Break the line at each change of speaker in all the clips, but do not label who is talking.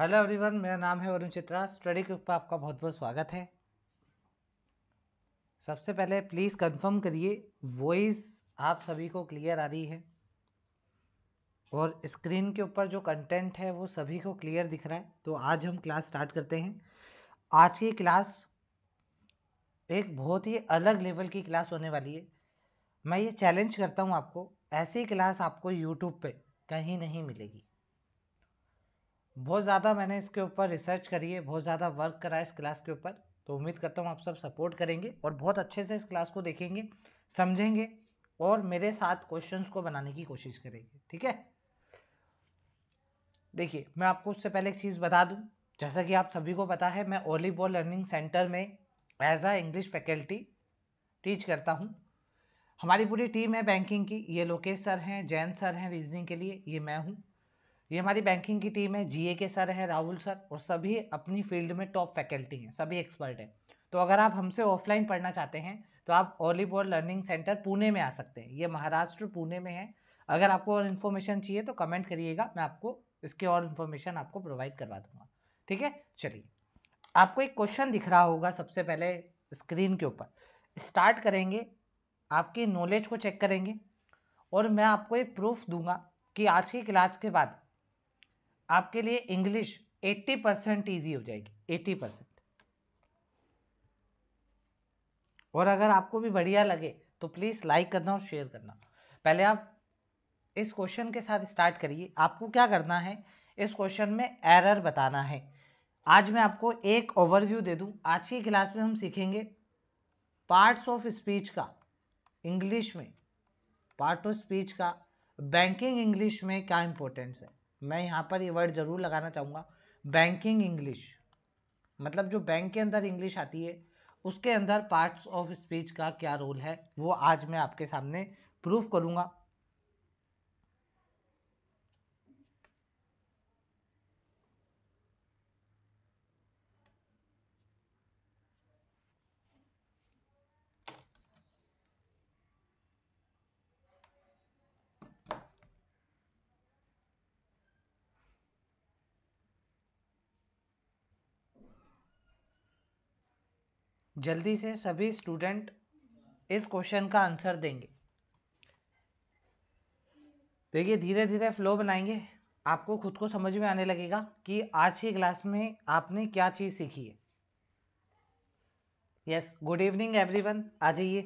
Hello everyone मेरा नाम है वरुण चित्रा स्टडी ग्रुप पर आपका बहुत बहुत स्वागत है सबसे पहले प्लीज़ कंफर्म करिए वॉइस आप सभी को क्लियर आ रही है और स्क्रीन के ऊपर जो कंटेंट है वो सभी को क्लियर दिख रहा है तो आज हम क्लास स्टार्ट करते हैं आज की क्लास एक बहुत ही अलग लेवल की क्लास होने वाली है मैं ये चैलेंज करता हूँ आपको ऐसी क्लास आपको यूट्यूब पर कहीं नहीं मिलेगी बहुत ज़्यादा मैंने इसके ऊपर रिसर्च करी है बहुत ज़्यादा वर्क करा है इस क्लास के ऊपर तो उम्मीद करता हूँ आप सब सपोर्ट करेंगे और बहुत अच्छे से इस क्लास को देखेंगे समझेंगे और मेरे साथ क्वेश्चंस को बनाने की कोशिश करेंगे ठीक है देखिए मैं आपको उससे पहले एक चीज़ बता दूँ जैसा कि आप सभी को पता है मैं ओली बॉल लर्निंग सेंटर में as a English faculty teach करता हूँ हमारी पूरी टीम है बैंकिंग की ये लोकेश सर हैं जैन सर हैं रीजनिंग के लिए ये मैं हूँ ये हमारी बैंकिंग की टीम है जीए के सर है राहुल सर और सभी अपनी फील्ड में टॉप फैकल्टी हैं सभी एक्सपर्ट हैं तो अगर आप हमसे ऑफलाइन पढ़ना चाहते हैं तो आप बोर्ड लर्निंग सेंटर पुणे में आ सकते हैं ये महाराष्ट्र पुणे में है अगर आपको और इन्फॉर्मेशन चाहिए तो कमेंट करिएगा मैं आपको इसके और इन्फॉर्मेशन आपको प्रोवाइड करवा दूंगा ठीक है चलिए आपको एक क्वेश्चन दिख रहा होगा सबसे पहले स्क्रीन के ऊपर स्टार्ट करेंगे आपकी नॉलेज को चेक करेंगे और मैं आपको एक प्रूफ दूंगा कि आज की क्लास के बाद आपके लिए इंग्लिश 80 परसेंट ईजी हो जाएगी 80 परसेंट और अगर आपको भी बढ़िया लगे तो प्लीज़ लाइक करना और शेयर करना पहले आप इस क्वेश्चन के साथ स्टार्ट करिए आपको क्या करना है इस क्वेश्चन में एरर बताना है आज मैं आपको एक ओवरव्यू दे दूं आज की क्लास में हम सीखेंगे पार्ट्स ऑफ स्पीच का इंग्लिश में पार्ट ऑफ स्पीच का बैंकिंग इंग्लिश में क्या इंपॉर्टेंस है मैं यहाँ पर ये वर्ड ज़रूर लगाना चाहूँगा बैंकिंग इंग्लिश मतलब जो बैंक के अंदर इंग्लिश आती है उसके अंदर पार्ट्स ऑफ स्पीच का क्या रोल है वो आज मैं आपके सामने प्रूफ करूँगा जल्दी से सभी स्टूडेंट इस क्वेश्चन का आंसर देंगे देखिए धीरे धीरे फ्लो बनाएंगे आपको खुद को समझ में आने लगेगा कि आज की क्लास में आपने क्या चीज़ सीखी है यस गुड इवनिंग एवरीवन आ जाइए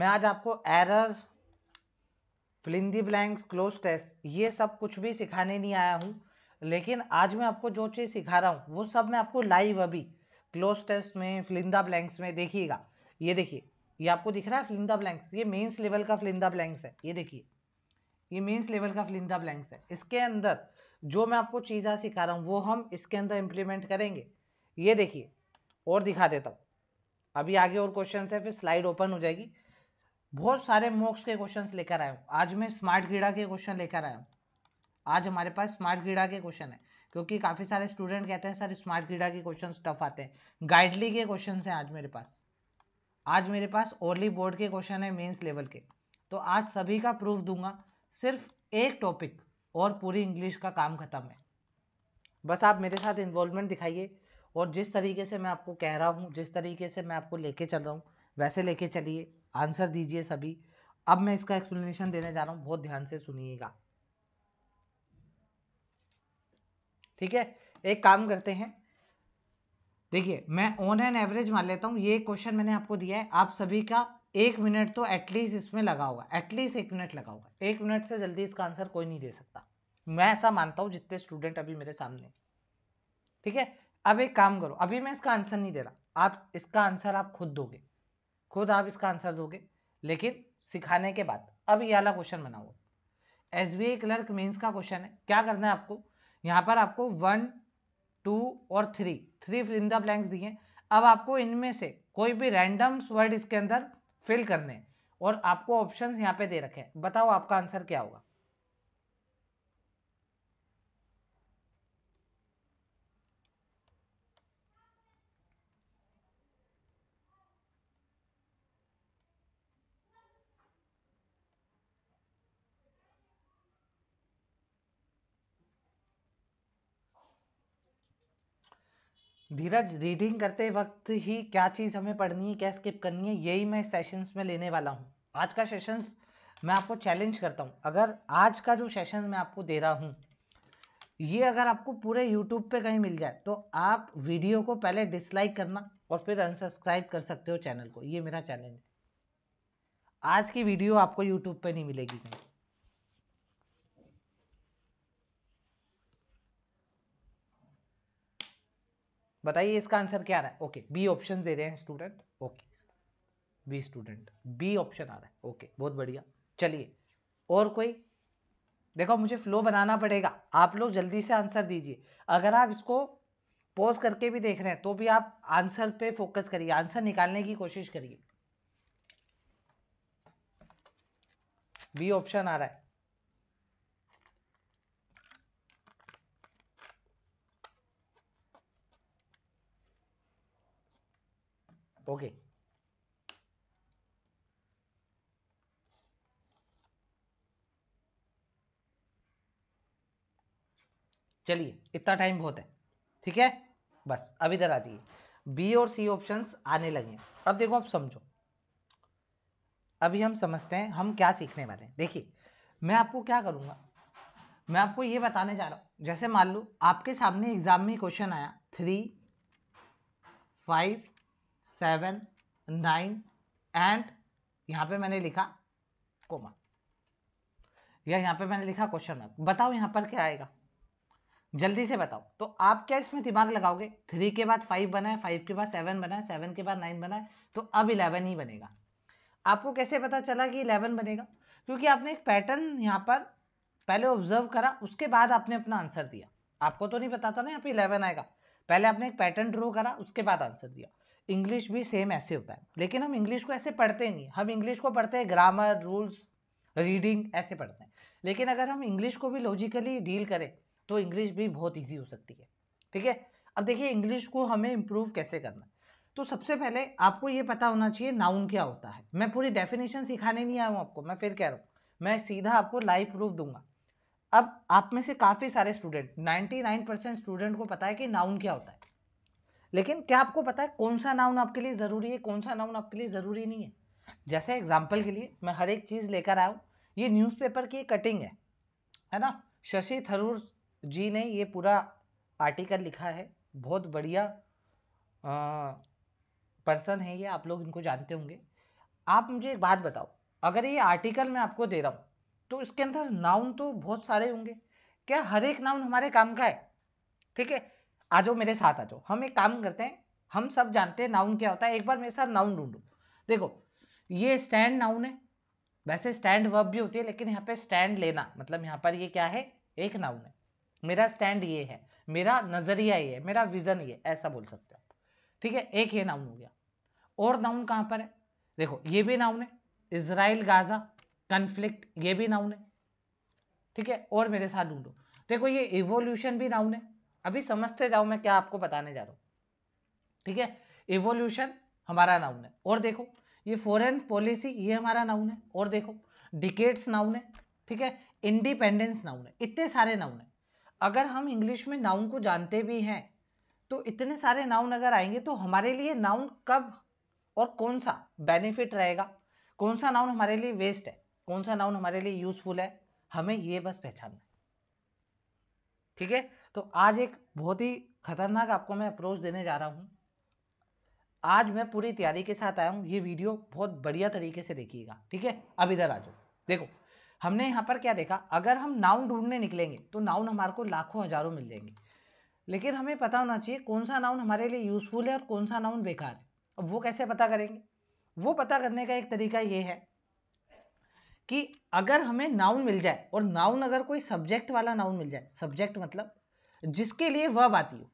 मैं आज आपको error fill in the blanks cloze test ये सब कुछ भी सिखाने नहीं आया हूँ लेकिन आज मैं आपको जो चीज़ सिखा रहा हूँ वो सब मैं आपको लाइव अभी क्लोज टेस्ट में फिलिंदा ब्लैंक्स में देखिएगा ये देखिए ये आपको दिख रहा है फिलिंदा ब्लैंक्स ये मेंस लेवल का फिलिंदा ब्लैंक्स है ये देखिए ये मेंस लेवल का फिलिंदा ब्लैंक्स है इसके अंदर जो मैं आपको चीज़ें सिखा रहा हूँ वो हम इसके अंदर इम्प्लीमेंट करेंगे ये देखिए और दिखा देता हूँ अभी आगे और क्वेश्चन है फिर स्लाइड ओपन हो जाएगी बहुत सारे मोक्स के क्वेश्चन लेकर आया हूँ आज मैं स्मार्ट गीड़ा के क्वेश्चन लेकर आया हूँ आज हमारे पास स्मार्ट गीड़ा के क्वेश्चन है क्योंकि काफी सारे स्टूडेंट कहते हैं सर स्मार्ट गीड़ा के क्वेश्चन टफ आते हैं गाइडली के क्वेश्चन है आज मेरे पास आज मेरे पास ओरली बोर्ड के क्वेश्चन है मेन्स लेवल के तो आज सभी का प्रूफ दूंगा सिर्फ एक टॉपिक और पूरी इंग्लिश का काम खत्म है बस आप मेरे साथ इन्वॉल्वमेंट दिखाइए और जिस तरीके से मैं आपको कह रहा हूँ जिस तरीके से मैं आपको लेके चल रहा हूँ वैसे लेके चलिए आंसर दीजिए सभी अब मैं इसका एक्सप्लेनेशन देने जा रहा हूं बहुत ध्यान से सुनिएगा ठीक है एक काम करते हैं देखिए मैं ऑन एन एवरेज मान लेता हूं ये क्वेश्चन मैंने आपको दिया है आप सभी का एक मिनट तो एटलीस्ट इसमें लगा होगा एटलीस्ट एक मिनट लगा होगा एक मिनट से जल्दी इसका आंसर कोई नहीं दे सकता मैं ऐसा मानता हूं जितने स्टूडेंट अभी मेरे सामने ठीक है अब एक काम करो अभी मैं इसका आंसर नहीं दे रहा आप इसका आंसर आप खुद दोगे खुद आप इसका आंसर दोगे लेकिन सिखाने के बाद अब ये वाला क्वेश्चन बनाओ S B I clerk mains का क्वेश्चन है क्या करना है आपको यहाँ पर आपको वन टू और three three in the blanks दिए अब आपको इनमें से कोई भी रैंडम वर्ड इसके अंदर फिल करने और आपको ऑप्शंस यहाँ पे दे रखे हैं बताओ आपका आंसर क्या होगा धीरज रीडिंग करते वक्त ही क्या चीज़ हमें पढ़नी है क्या स्किप करनी है यही मैं सेशंस में लेने वाला हूँ आज का सेशंस मैं आपको चैलेंज करता हूँ अगर आज का जो सेशन मैं आपको दे रहा हूँ ये अगर आपको पूरे यूट्यूब पे कहीं मिल जाए तो आप वीडियो को पहले डिसलाइक करना और फिर अनसब्सक्राइब कर सकते हो चैनल को ये मेरा चैलेंज है आज की वीडियो आपको यूट्यूब पे नहीं मिलेगी कहीं बताइए इसका आंसर क्या आ रहा है ओके बी ऑप्शन दे रहे हैं student okay B student B option आ रहा है ओके बहुत बढ़िया चलिए और कोई देखो मुझे फ्लो बनाना पड़ेगा आप लोग जल्दी से आंसर दीजिए अगर आप इसको पॉज करके भी देख रहे हैं तो भी आप आंसर पे फोकस करिए आंसर निकालने की कोशिश करिए बी ऑप्शन आ रहा है ओके चलिए इतना टाइम बहुत है ठीक है बस अब इधर आ जाइए बी और सी ऑप्शंस आने लगे अब देखो आप समझो अभी हम समझते हैं हम क्या सीखने वाले हैं देखिए मैं आपको क्या करूंगा मैं आपको ये बताने जा रहा हूं जैसे मान लो आपके सामने एग्जाम में क्वेश्चन आया three five seven nine and यहां पे मैंने लिखा कोमा या यहां पे मैंने लिखा क्वेश्चन मार्क बताओ यहां पर क्या आएगा जल्दी से बताओ तो आप क्या इसमें दिमाग लगाओगे थ्री के बाद फाइव बना है फाइव के बाद सेवन बना है सेवन के बाद नाइन बना है तो अब इलेवन ही बनेगा आपको कैसे पता चला कि इलेवन बनेगा क्योंकि आपने एक पैटर्न यहाँ पर पहले ऑब्जर्व करा उसके बाद आपने अपना आंसर दिया आपको तो नहीं पता था ना यहाँ पे इलेवन आएगा पहले आपने एक पैटर्न ड्रॉ करा उसके बाद आंसर दिया इंग्लिश भी सेम ऐसे होता है लेकिन हम इंग्लिश को ऐसे पढ़ते नहीं हम इंग्लिश को पढ़ते हैं ग्रामर रूल्स रीडिंग ऐसे पढ़ते हैं लेकिन अगर हम इंग्लिश को भी लॉजिकली डील करें तो इंग्लिश भी बहुत ईजी हो सकती है ठीक है अब देखिए इंग्लिश को हमें इम्प्रूव कैसे करना तो सबसे पहले आपको ये पता होना चाहिए नाउन क्या होता है मैं पूरी डेफिनेशन सिखाने नहीं आया हूँ आपको मैं फिर कह रहा हूँ मैं सीधा आपको लाइव प्रूफ दूंगा अब आप में से काफ़ी सारे स्टूडेंट 99 परसेंट स्टूडेंट को पता है कि नाउन क्या होता है लेकिन क्या आपको पता है कौन सा नाउन आपके लिए ज़रूरी है कौन सा नाउन आपके लिए ज़रूरी नहीं है जैसे एग्जाम्पल के लिए मैं हर एक चीज़ लेकर आया हूँ ये न्यूज की कटिंग है है ना शशि थरूर जी ने ये पूरा आर्टिकल लिखा है बहुत बढ़िया पर्सन है ये आप लोग इनको जानते होंगे आप मुझे एक बात बताओ अगर ये आर्टिकल मैं आपको दे रहा हूँ तो इसके अंदर नाउन तो बहुत सारे होंगे क्या हर एक नाउन हमारे काम का है ठीक है आ जाओ मेरे साथ आ जाओ हम एक काम करते हैं हम सब जानते हैं नाउन क्या होता है एक बार मेरे साथ नाउन ढूंढो देखो ये स्टैंड नाउन है वैसे स्टैंड वर्ब भी होती है लेकिन यहाँ पे स्टैंड लेना मतलब यहाँ पर ये क्या है एक नाउन है मेरा स्टैंड ये है मेरा नजरिया ये है मेरा विजन ये ऐसा बोल सकते हो ठीक है एक ये नाउन हो गया और नाउन कहाँ पर है देखो ये भी नाउन है इसराइल गाजा कन्फ्लिक्ट ये भी नाउन है ठीक है और मेरे साथ ढूंढो देखो ये इवोल्यूशन भी नाउन है अभी समझते जाओ मैं क्या आपको बताने जा रहा हूं ठीक है इवोल्यूशन हमारा नाउन है और देखो ये फॉरेन पॉलिसी ये हमारा नाउन है और देखो डिकेट्स नाउन है ठीक है इंडिपेंडेंस नाउन है इतने सारे नाउन है अगर हम इंग्लिश में नाउन को जानते भी हैं तो इतने सारे नाउन अगर आएंगे तो हमारे लिए नाउन कब और कौन सा बेनिफिट रहेगा कौन सा नाउन हमारे लिए वेस्ट है कौन सा नाउन हमारे लिए यूजफुल है हमें ये बस पहचानना है ठीक है तो आज एक बहुत ही खतरनाक आपको मैं अप्रोच देने जा रहा हूँ आज मैं पूरी तैयारी के साथ आया हूँ ये वीडियो बहुत बढ़िया तरीके से देखिएगा ठीक है अब इधर आ जाओ देखो हमने यहाँ पर क्या देखा अगर हम नाउन ढूंढने निकलेंगे तो नाउन हमारे को लाखों हजारों मिल जाएंगे लेकिन हमें पता होना चाहिए कौन सा नाउन हमारे लिए यूजफुल है और कौन सा नाउन बेकार है अब वो कैसे पता करेंगे वो पता करने का एक तरीका ये है कि अगर हमें नाउन मिल जाए और नाउन अगर कोई सब्जेक्ट वाला नाउन मिल जाए सब्जेक्ट मतलब जिसके लिए वर्ब आती हो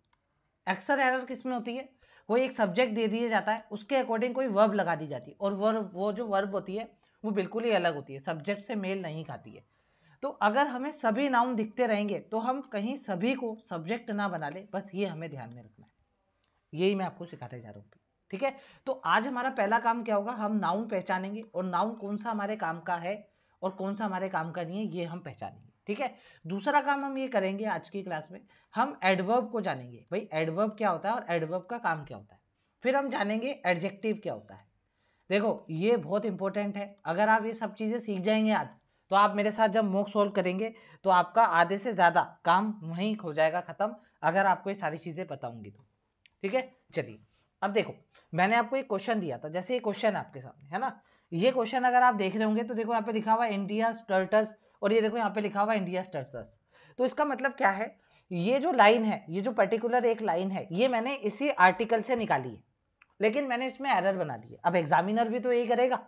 अक्सर एरर किस में होती है कोई एक सब्जेक्ट दे दिया जाता है उसके अकॉर्डिंग कोई वर्ब लगा दी जाती है और वर्ब वो जो वर्ब होती है वो बिल्कुल ही अलग होती है सब्जेक्ट से मेल नहीं खाती है तो अगर हमें सभी नाउन दिखते रहेंगे तो हम कहीं सभी को सब्जेक्ट ना बना ले बस ये हमें ध्यान में रखना है यही मैं आपको सिखाते जा रहा हूँ ठीक है तो आज हमारा पहला काम क्या होगा हम नाउन पहचानेंगे और नाउन कौन सा हमारे काम का है और कौन सा हमारे काम का नहीं है ये हम पहचानेंगे ठीक है दूसरा काम हम ये करेंगे आज की क्लास में हम एडवर्ब को जानेंगे भाई एडवर्ब क्या होता है और एडवर्ब का काम क्या होता है फिर हम जानेंगे एडजेक्टिव क्या होता है देखो ये बहुत इंपॉर्टेंट है अगर आप ये सब चीज़ें सीख जाएंगे आज तो आप मेरे साथ जब मोक सोल्व करेंगे तो आपका आधे से ज़्यादा काम वहीं हो जाएगा ख़त्म अगर आपको ये सारी चीज़ें बताऊंगी तो ठीक है चलिए अब देखो मैंने आपको एक क्वेश्चन दिया था जैसे ये क्वेश्चन आपके सामने है ना ये क्वेश्चन अगर आप देख रहे होंगे तो देखो यहाँ पे लिखा हुआ इंडिया टर्टस और ये देखो यहाँ पे लिखा हुआ इंडिया स्टर्सस तो इसका मतलब क्या है ये जो लाइन है ये जो पर्टिकुलर एक लाइन है ये मैंने इसी आर्टिकल से निकाली है लेकिन मैंने इसमें एरर बना दी अब एग्जामिनर भी तो यही करेगा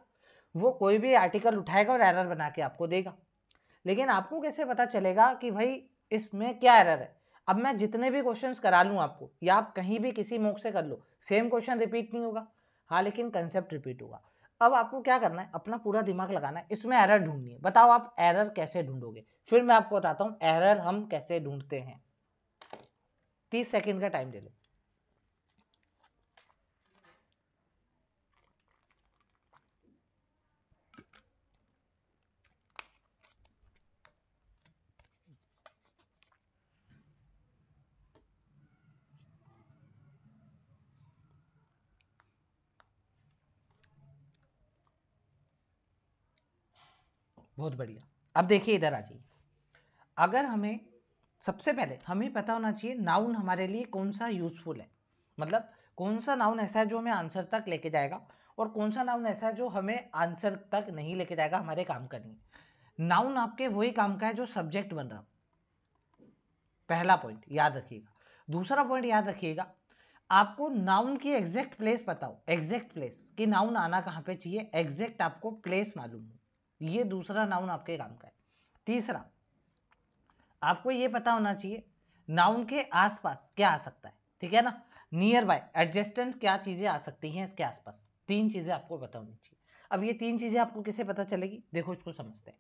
वो कोई भी आर्टिकल उठाएगा और एरर बना के आपको देगा लेकिन आपको कैसे पता चलेगा कि भाई इसमें क्या एरर है अब मैं जितने भी क्वेश्चन करा लूँ आपको या आप कहीं भी किसी मोक से कर लो सेम क्वेश्चन रिपीट नहीं होगा हाँ लेकिन कंसेप्ट रिपीट होगा अब आपको क्या करना है अपना पूरा दिमाग लगाना है इसमें एरर ढूंढनी है बताओ आप एरर कैसे ढूंढोगे फिर मैं आपको बताता हूँ एरर हम कैसे ढूंढते हैं तीस सेकेंड का टाइम ले लो बहुत बढ़िया अब देखिए इधर आ जाइए अगर हमें सबसे पहले हमें पता होना चाहिए नाउन हमारे लिए कौन सा यूजफुल है मतलब कौन सा नाउन ऐसा है जो हमें आंसर तक लेके जाएगा और कौन सा नाउन ऐसा है जो हमें आंसर तक नहीं लेके जाएगा हमारे काम करने नाउन आपके वही काम का है जो सब्जेक्ट बन रहा पहला पॉइंट याद रखिएगा दूसरा पॉइंट याद रखिएगा आपको नाउन की एग्जैक्ट प्लेस बताओ एग्जैक्ट प्लेस कि नाउन आना कहाँ पे चाहिए एग्जैक्ट आपको प्लेस मालूम हो ये दूसरा नाउन आपके काम का है तीसरा आपको ये पता होना चाहिए नाउन के आसपास क्या आ सकता है ठीक है ना नियर बाय एडजस्टेंट क्या चीजें आ सकती हैं इसके आसपास तीन चीजें आपको पता होनी चाहिए अब ये तीन चीजें आपको किसे पता चलेगी देखो इसको समझते हैं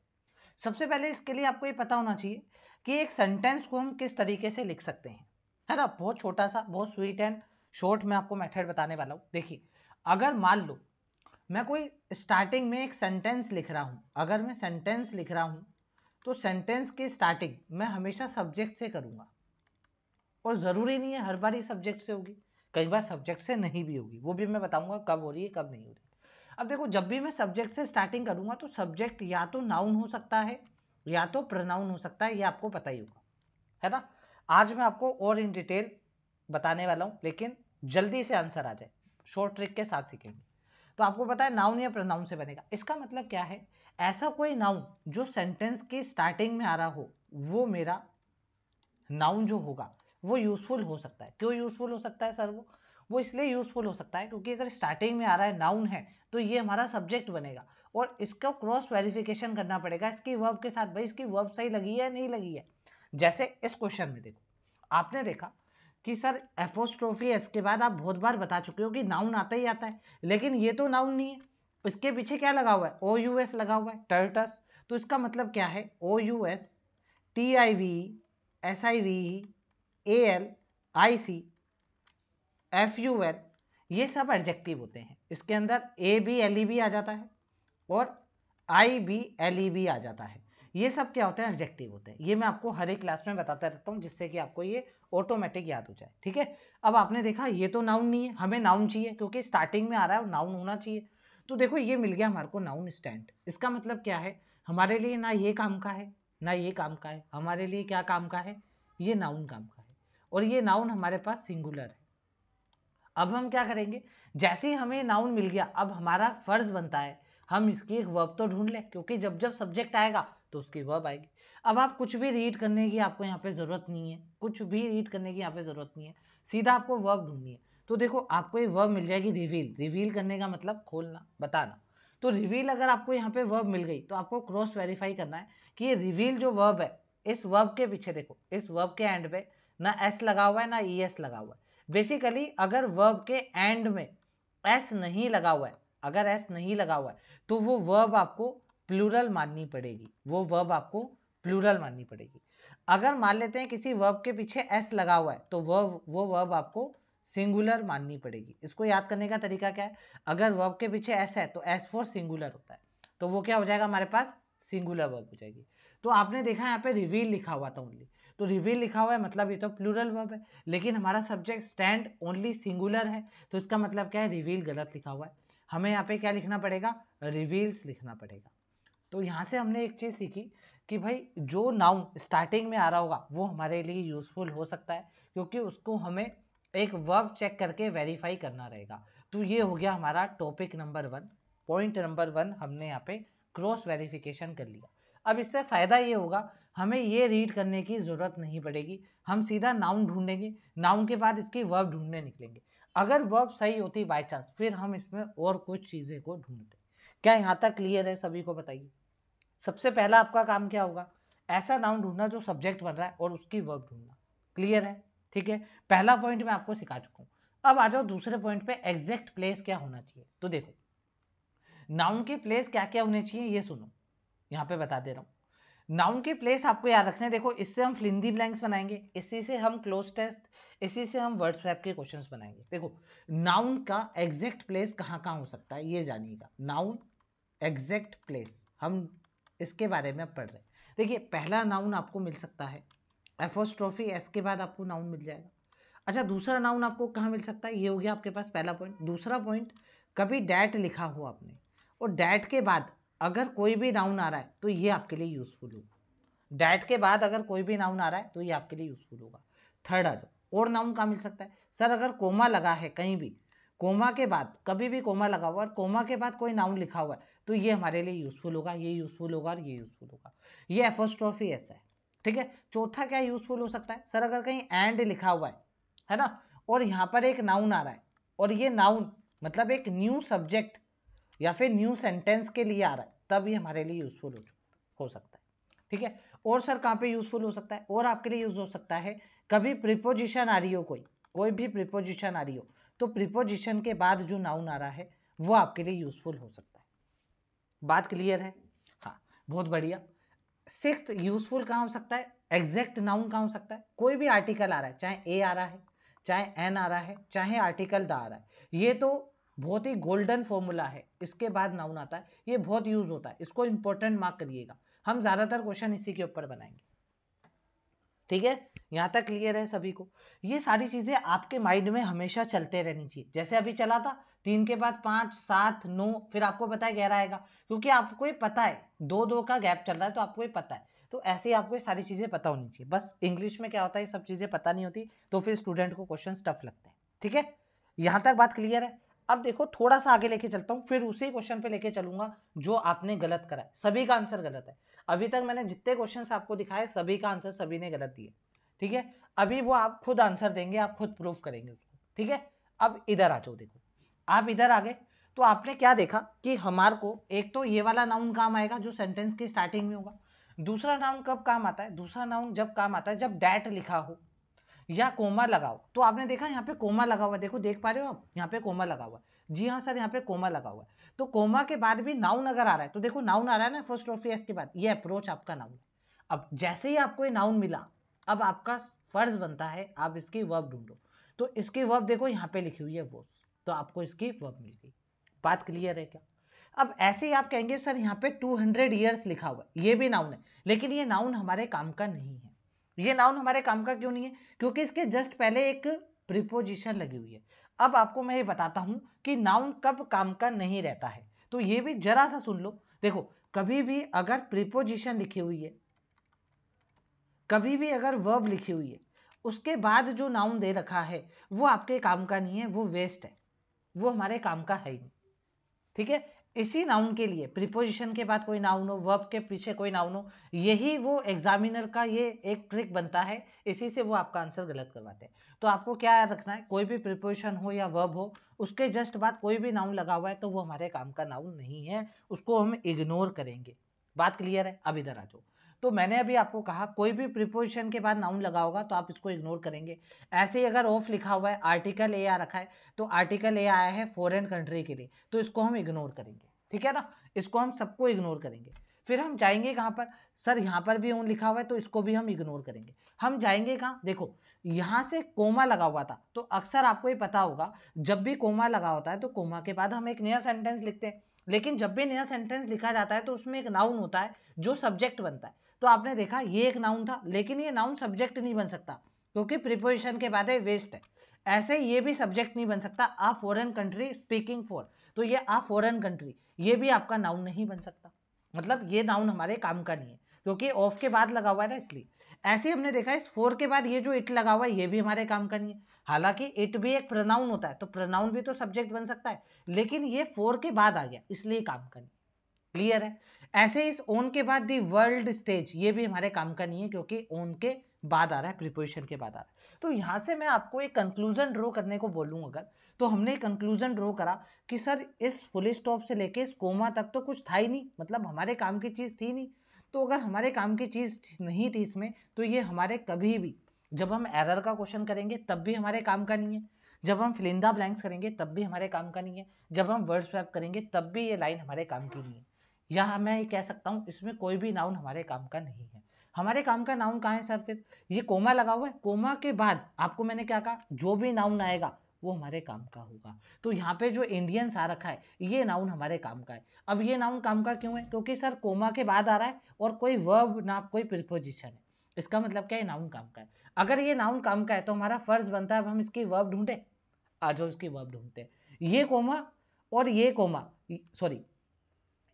सबसे पहले इसके लिए आपको ये पता होना चाहिए कि एक सेंटेंस को हम किस तरीके से लिख सकते हैं है ना बहुत छोटा सा बहुत स्वीट एंड शॉर्ट में आपको मेथड बताने वाला हूँ देखिए अगर मान लो मैं कोई स्टार्टिंग में एक सेंटेंस लिख रहा हूँ अगर मैं सेंटेंस लिख रहा हूँ तो सेंटेंस की स्टार्टिंग मैं हमेशा सब्जेक्ट से करूँगा और ज़रूरी नहीं है हर बार ही सब्जेक्ट से होगी कई बार सब्जेक्ट से नहीं भी होगी वो भी मैं बताऊँगा कब हो रही है कब नहीं हो रही अब देखो जब भी मैं सब्जेक्ट से स्टार्टिंग करूँगा तो सब्जेक्ट या तो नाउन हो सकता है या तो प्रनाउन हो सकता है ये आपको पता ही होगा है ना आज मैं आपको और इन डिटेल बताने वाला हूँ लेकिन जल्दी से आंसर आ जाए शॉर्ट ट्रिक के साथ सीखेंगे तो आपको पता है नाउन या प्रनाउन से बनेगा इसका मतलब क्या है ऐसा कोई नाउन जो सेंटेंस की स्टार्टिंग में आ रहा हो वो मेरा नाउन जो होगा वो यूजफुल हो सकता है क्यों यूजफुल हो सकता है सर वो वो इसलिए यूजफुल हो सकता है क्योंकि अगर स्टार्टिंग में आ रहा है नाउन है तो ये हमारा सब्जेक्ट बनेगा और इसका क्रॉस वेरिफिकेशन करना पड़ेगा इसकी वर्ब के साथ भाई इसकी वर्ब सही लगी है नहीं लगी है जैसे इस क्वेश्चन में देखो आपने देखा कि सर एफोस्ट्रोफी एस के बाद आप बहुत बार बता चुके हो कि नाउन आता ही आता है लेकिन ये तो नाउन नहीं है इसके पीछे क्या लगा हुआ है ओ यू एस लगा हुआ है टर्टस तो इसका मतलब क्या है O U S T I V S I V A L I C F U L ये सब एडजेक्टिव होते हैं इसके अंदर A B L E B आ जाता है और I B L E B आ जाता है ये सब क्या होते हैं एडजेक्टिव होते हैं ये मैं आपको हर एक क्लास में बताता रहता हूँ जिससे कि आपको ये ऑटोमेटिक याद हो जाए ठीक है अब आपने देखा ये तो नाउन नहीं है हमें नाउन चाहिए क्योंकि स्टार्टिंग में आ रहा है नाउन होना चाहिए तो देखो ये मिल गया हमारे को नाउन स्टैंड इसका मतलब क्या है हमारे लिए ना ये काम का है ना ये काम का है हमारे लिए क्या काम का है ये नाउन काम का है और ये नाउन हमारे पास सिंगुलर है अब हम क्या करेंगे जैसे ही हमें नाउन मिल गया अब हमारा फर्ज बनता है हम इसकी एक वर्ब तो ढूंढ लें क्योंकि जब जब सब्जेक्ट आएगा तो उसकी वर्ब आएगी अब आप कुछ भी रीड करने की आपको यहाँ पे ज़रूरत नहीं है कुछ भी रीड करने की यहाँ पे ज़रूरत नहीं है सीधा आपको वर्ब ढूंढनी है तो देखो आपको ये वर्ब मिल जाएगी रिवील रिवील करने का मतलब खोलना बताना तो रिवील अगर आपको यहाँ पे वर्ब मिल गई तो आपको क्रॉस वेरीफाई करना है कि ये रिवील जो वर्ब है इस वर्ब के पीछे देखो इस वर्ब के एंड पे ना एस लगा हुआ है ना ई e एस लगा हुआ है बेसिकली अगर वर्ब के एंड में एस नहीं लगा हुआ है अगर एस नहीं लगा हुआ है तो वो वर्ब आपको प्लूरल माननी पड़ेगी वो वर्ब आपको प्लूरल माननी पड़ेगी अगर मान लेते हैं किसी वर्ब के पीछे एस लगा हुआ है तो वर्ब वो वर्ब आपको सिंगुलर माननी पड़ेगी इसको याद करने का तरीका क्या है अगर वर्ब के पीछे एस है तो एस फॉर सिंगुलर होता है तो वो क्या हो जाएगा हमारे पास सिंगुलर वर्ब हो जाएगी तो आपने देखा यहाँ पे रिवील लिखा हुआ था ओनली तो रिवील लिखा हुआ है मतलब ये तो प्लूरल वर्ब है लेकिन हमारा सब्जेक्ट स्टैंड ओनली सिंगुलर है तो इसका मतलब क्या है रिवील गलत लिखा हुआ है हमें यहाँ पे क्या लिखना पड़ेगा रिवील्स लिखना पड़ेगा तो यहाँ से हमने एक चीज़ सीखी कि भाई जो नाउन स्टार्टिंग में आ रहा होगा वो हमारे लिए यूजफुल हो सकता है क्योंकि उसको हमें एक वर्ब चेक करके वेरीफाई करना रहेगा तो ये हो गया हमारा topic number one point number one हमने यहाँ पे क्रॉस वेरिफिकेशन कर लिया अब इससे फ़ायदा ये होगा हमें ये रीड करने की ज़रूरत नहीं पड़ेगी हम सीधा नाउन ढूंढेंगे नाउन के बाद इसकी वर्ब ढूंढने निकलेंगे अगर वर्ब सही होती बाई चांस फिर हम इसमें और कुछ चीज़ें को ढूंढते क्या यहाँ तक क्लियर है सभी को बताइए सबसे पहला आपका काम क्या होगा ऐसा नाउन ढूंढना जो सब्जेक्ट बन रहा है और उसकी वर्ब ढूंढना क्लियर है ठीक है पहला पॉइंट मैं आपको सिखा चुका हूँ अब आ जाओ दूसरे पॉइंट पे एग्जैक्ट प्लेस क्या होना चाहिए तो देखो नाउन के प्लेस क्या क्या होने चाहिए ये सुनो यहाँ पे बता दे रहा हूँ नाउन के प्लेस आपको याद रखने देखो इससे हम फ्लिंदी ब्लैंक्स बनाएंगे इसी से हम क्लोज टेस्ट इसी से हम वर्ड स्वैप के क्वेश्चन बनाएंगे देखो नाउन का एग्जैक्ट प्लेस कहाँ कहाँ हो सकता है ये जानिएगा नाउन एग्जैक्ट प्लेस हम इसके बारे में आप पढ़ रहे हैं देखिए पहला नाउन आपको मिल सकता है एफोस्ट्रॉफी एस के बाद आपको नाउन मिल जाएगा अच्छा दूसरा नाउन आपको कहाँ मिल सकता है ये हो गया आपके पास पहला पॉइंट दूसरा पॉइंट कभी डैट लिखा हो आपने और डैट के बाद अगर कोई भी नाउन आ रहा है तो ये आपके लिए यूज़फुल होगा डैट के बाद अगर कोई भी नाउन आ रहा है तो ये आपके लिए यूज़फुल होगा थर्ड आ जाओ और नाउन कहाँ मिल सकता है सर अगर कोमा लगा है कहीं भी कोमा के बाद कभी भी कोमा लगा हुआ और कोमा के बाद कोई नाउन लिखा हुआ है तो ये हमारे लिए यूजफुल होगा ये यूजफुल होगा और ये यूजफुल होगा ये एफोस्ट्रॉफी ऐसा है ठीक है चौथा क्या यूजफुल हो सकता है सर अगर कहीं एंड लिखा हुआ है है ना और यहाँ पर एक नाउन आ रहा है और ये नाउन मतलब एक न्यू सब्जेक्ट या फिर न्यू सेंटेंस के लिए आ रहा है तब ये हमारे लिए यूजफुल हो, हो सकता है ठीक है और सर कहाँ पे यूजफुल हो सकता है और आपके लिए यूज हो सकता है कभी प्रिपोजिशन आ रही हो कोई कोई भी प्रिपोजिशन आ रही हो तो प्रिपोजिशन के बाद जो नाउन आ रहा है वो आपके लिए यूजफुल हो सकता है बात क्लियर है हाँ बहुत बढ़िया सिक्स यूजफुल कहाँ हो सकता है एग्जैक्ट नाउन कहाँ हो सकता है कोई भी आर्टिकल आ रहा है चाहे ए आ रहा है चाहे एन आ रहा है चाहे आर्टिकल द आ रहा है ये तो बहुत ही गोल्डन फॉर्मूला है इसके बाद नाउन आता है ये बहुत यूज होता है इसको इंपॉर्टेंट मार्क करिएगा हम ज्यादातर क्वेश्चन इसी के ऊपर बनाएंगे ठीक है यहाँ तक क्लियर है सभी को ये सारी चीजें आपके माइंड में हमेशा चलते रहनी चाहिए जैसे अभी चला था तीन के बाद पांच सात नौ फिर आपको पता है गहरा आएगा क्योंकि आपको ये पता है दो दो का गैप चल रहा है तो आपको ये पता है तो ऐसे ही आपको ये सारी चीजें पता होनी चाहिए बस इंग्लिश में क्या होता है सब चीजें पता नहीं होती तो फिर स्टूडेंट को क्वेश्चन टफ लगते हैं ठीक है यहाँ तक बात क्लियर है अब देखो थोड़ा सा आगे लेके चलता हूँ फिर उसी क्वेश्चन पे लेके चलूंगा जो आपने गलत करा है सभी का आंसर गलत है अभी तक मैंने जितने क्वेश्चन आपको दिखाए सभी का आंसर सभी ने गलत दिया ठीक है अभी वो आप खुद आंसर देंगे आप खुद प्रूफ करेंगे उसको ठीक है अब इधर आ जाओ देखो आप इधर आ गए तो आपने क्या देखा कि हमार को एक तो ये वाला नाउन काम आएगा जो सेंटेंस की स्टार्टिंग में होगा दूसरा नाउन कब काम आता है दूसरा नाउन जब काम आता है जब डैट लिखा हो या कोमा लगाओ तो आपने देखा यहाँ पे कोमा लगा हुआ देखो देख पा रहे हो आप यहाँ पे कोमा लगा हुआ जी हाँ सर यहाँ पे कोमा लगा हुआ तो कोमा के बाद भी नाउन अगर आ रहा है तो देखो नाउन आ रहा है ना फर्स्ट ऑफ के बाद ये अप्रोच आपका नाउन अब जैसे ही आपको ये नाउन मिला अब आपका फर्ज बनता है आप इसकी वर्ब ढूंढो तो इसकी वर्ब देखो यहाँ पे लिखी हुई है वो तो आपको इसकी वर्ब मिल गई बात क्लियर है क्या अब ऐसे ही आप कहेंगे सर यहाँ पे 200 हंड्रेड ईयर्स लिखा हुआ ये भी नाउन है लेकिन ये नाउन हमारे काम का नहीं है ये नाउन हमारे काम का क्यों नहीं है क्योंकि इसके जस्ट पहले एक प्रिपोजिशन लगी हुई है अब आपको मैं ये बताता हूं कि नाउन कब काम का नहीं रहता है तो ये भी जरा सा सुन लो देखो कभी भी अगर प्रिपोजिशन लिखी हुई है कभी भी अगर वर्ब लिखी हुई है उसके बाद जो नाउन दे रखा है वो आपके काम का नहीं है वो वेस्ट है वो हमारे काम का है ही नहीं ठीक है इसी नाउन के लिए प्रिपोजिशन के बाद कोई नाउन हो वर्ब के पीछे कोई नाउन हो यही वो एग्जामिनर का ये एक ट्रिक बनता है इसी से वो आपका आंसर गलत करवाते हैं तो आपको क्या याद रखना है कोई भी प्रिपोजिशन हो या वर्ब हो उसके जस्ट बाद कोई भी नाउन लगा हुआ है तो वो हमारे काम का नाउन नहीं है उसको हम इग्नोर करेंगे बात क्लियर है अब इधर आ जाओ तो मैंने अभी आपको कहा कोई भी प्रिपोजिशन के बाद नाउन लगा होगा तो आप इसको इग्नोर करेंगे ऐसे ही अगर ऑफ लिखा हुआ है आर्टिकल ए आ रखा है तो आर्टिकल ए आया है फॉरेन कंट्री के लिए तो इसको हम इग्नोर करेंगे ठीक है ना इसको हम सबको इग्नोर करेंगे फिर हम जाएंगे कहाँ पर सर यहाँ पर भी ऊन लिखा हुआ है तो इसको भी हम इग्नोर करेंगे हम जाएंगे कहाँ देखो यहाँ से कोमा लगा हुआ था तो अक्सर आपको ये पता होगा जब भी कोमा लगा होता है तो कोमा के बाद हम एक नया सेंटेंस लिखते हैं लेकिन जब भी नया सेंटेंस लिखा जाता है तो उसमें एक नाउन होता है जो सब्जेक्ट बनता है तो आपने देखा ये एक नाउन था लेकिन ये नाउन सब्जेक्ट नहीं बन सकता क्योंकि प्रिपोजिशन के बाद है वेस्ट है ऐसे ये भी सब्जेक्ट नहीं बन सकता a foreign country speaking for तो ये आ फॉरन कंट्री ये भी आपका नाउन नहीं बन सकता मतलब ये नाउन हमारे काम का नहीं है क्योंकि ऑफ के बाद लगा हुआ है ना इसलिए ऐसे हमने देखा इस फोर के बाद ये जो इट लगा हुआ है ये भी हमारे काम का नहीं है हालांकि इट भी एक प्रनाउन होता है तो प्रनाउन भी तो सब्जेक्ट बन सकता है लेकिन ये फोर के बाद आ गया इसलिए काम का नहीं क्लियर है ऐसे इस ओन के बाद दी वर्ल्ड स्टेज ये भी हमारे काम का नहीं है क्योंकि ओन के बाद आ रहा है प्रिपोजिशन के बाद आ रहा है तो यहाँ से मैं आपको एक कंक्लूजन ड्रॉ करने को बोलूँ अगर तो हमने कंक्लूजन ड्रॉ करा कि सर इस फुल स्टॉप से लेके इस कोमा तक तो कुछ था ही नहीं मतलब हमारे काम की चीज़ थी नहीं तो अगर हमारे काम की चीज़ नहीं थी इसमें तो ये हमारे कभी भी जब हम एरर का क्वेश्चन करेंगे तब भी हमारे काम का नहीं है जब हम फिलिंदा ब्लैंक्स करेंगे तब भी हमारे काम का नहीं है जब हम वर्ड स्वैप करेंगे तब भी ये लाइन हमारे काम की नहीं है या मैं ये कह सकता हूँ इसमें कोई भी नाउन हमारे काम का नहीं है हमारे काम का नाउन कहाँ है सर फिर ये कोमा लगा हुआ है कोमा के बाद आपको मैंने क्या कहा जो भी नाउन आएगा वो हमारे काम का होगा तो यहाँ पे जो इंडियन आ रखा है ये नाउन हमारे काम का है अब ये नाउन काम का क्यों है क्योंकि सर कोमा के बाद आ रहा है और कोई वर्ब ना कोई प्रिपोजिशन है इसका मतलब क्या है नाउन काम का है अगर ये नाउन काम का है तो हमारा फर्ज बनता है अब हम इसकी वर्ब ढूंढे आज इसकी वर्ब ढूंढते हैं ये कोमा और ये कोमा सॉरी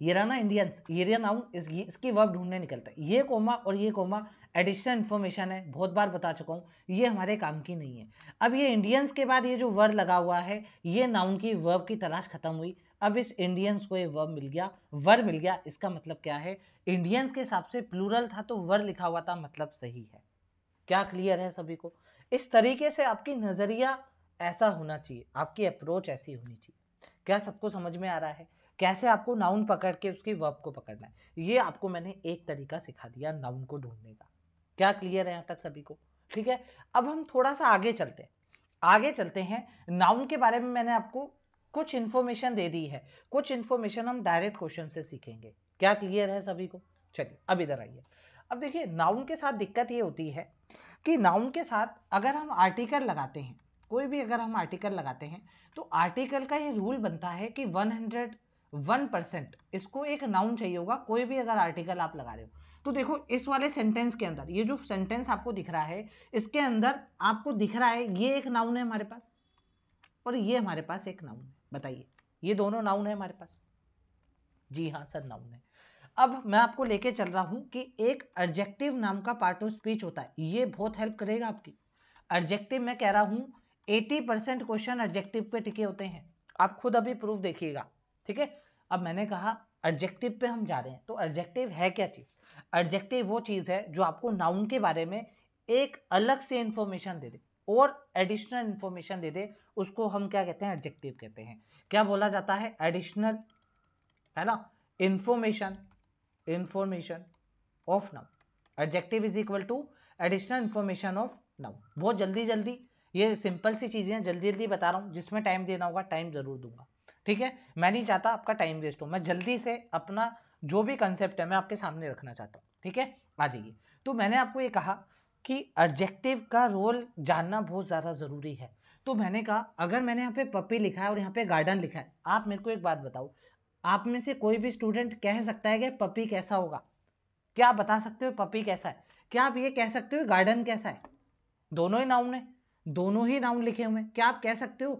ये रहा ना इंडियन ये नाउन इस, इसकी वर्ब ढूंढने निकलता है ये कोमा और ये कोमा एडिशनल इन्फॉर्मेशन है बहुत बार बता चुका हूँ ये हमारे काम की नहीं है अब ये इंडियंस के बाद ये जो वर्ड लगा हुआ है ये नाउन की वर्ब की तलाश खत्म हुई अब इस इंडियंस को ये वर्ब मिल गया वर मिल गया इसका मतलब क्या है इंडियंस के हिसाब से प्लूरल था तो वर लिखा हुआ था मतलब सही है क्या क्लियर है सभी को इस तरीके से आपकी नजरिया ऐसा होना चाहिए आपकी अप्रोच ऐसी होनी चाहिए क्या सबको समझ में आ रहा है कैसे आपको नाउन पकड़ के उसकी वर्ब को पकड़ना है ये आपको मैंने एक तरीका सिखा दिया नाउन को ढूंढने का क्या क्लियर है यहाँ तक सभी को ठीक है अब हम थोड़ा सा आगे चलते हैं आगे चलते हैं नाउन के बारे में मैंने आपको कुछ इन्फॉर्मेशन दे दी है कुछ इन्फॉर्मेशन हम डायरेक्ट क्वेश्चन से सीखेंगे क्या क्लियर है सभी को चलिए अब इधर आइए अब देखिए नाउन के साथ दिक्कत ये होती है कि नाउन के साथ अगर हम आर्टिकल लगाते हैं कोई भी अगर हम आर्टिकल लगाते हैं तो आर्टिकल का ये रूल बनता है कि हंड्रेड वन परसेंट इसको एक नाउन चाहिए होगा कोई भी अगर आर्टिकल आप लगा रहे हो तो देखो इस वाले सेंटेंस के अंदर ये जो सेंटेंस आपको दिख रहा है इसके अंदर आपको दिख रहा है ये एक नाउन है हमारे पास और ये हमारे पास एक नाउन है बताइए ये दोनों नाउन है हमारे पास जी हाँ सर नाउन है अब मैं आपको लेके चल रहा हूं कि एक अर्जेक्टिव नाम का पार्ट ऑफ स्पीच होता है ये बहुत हेल्प करेगा आपकी अर्जेक्टिव मैं कह रहा हूं 80 परसेंट क्वेश्चन अर्जेक्टिव पे टिके होते हैं आप खुद अभी प्रूफ देखिएगा ठीक है अब मैंने कहा एडजेक्टिव पे हम जा रहे हैं तो एडजेक्टिव है क्या चीज़ एडजेक्टिव वो चीज़ है जो आपको नाउन के बारे में एक अलग से इंफॉर्मेशन दे दे और एडिशनल इंफॉर्मेशन दे दे उसको हम क्या कहते हैं एडजेक्टिव कहते हैं क्या बोला जाता है एडिशनल है ना information information of noun adjective is equal to additional information of noun बहुत जल्दी जल्दी ये सिंपल सी चीज़ें जल्दी जल्दी बता रहा हूँ जिसमें टाइम देना होगा टाइम ज़रूर दूंगा ठीक है मैं नहीं चाहता आपका टाइम वेस्ट हो मैं जल्दी से अपना जो भी कंसेप्ट है मैं आपके सामने रखना चाहता हूँ ठीक है आ जाइए तो मैंने आपको ये कहा कि एडजेक्टिव का रोल जानना बहुत ज़्यादा ज़रूरी है तो मैंने कहा अगर मैंने यहाँ पे पपी लिखा है और यहाँ पे गार्डन लिखा है आप मेरे को एक बात बताओ आप में से कोई भी स्टूडेंट कह सकता है कि पपी कैसा होगा क्या आप बता सकते हो पपी कैसा है क्या आप ये कह सकते हो गार्डन कैसा है दोनों ही नाउन है दोनों ही नाउन लिखे हुए हैं क्या आप कह सकते हो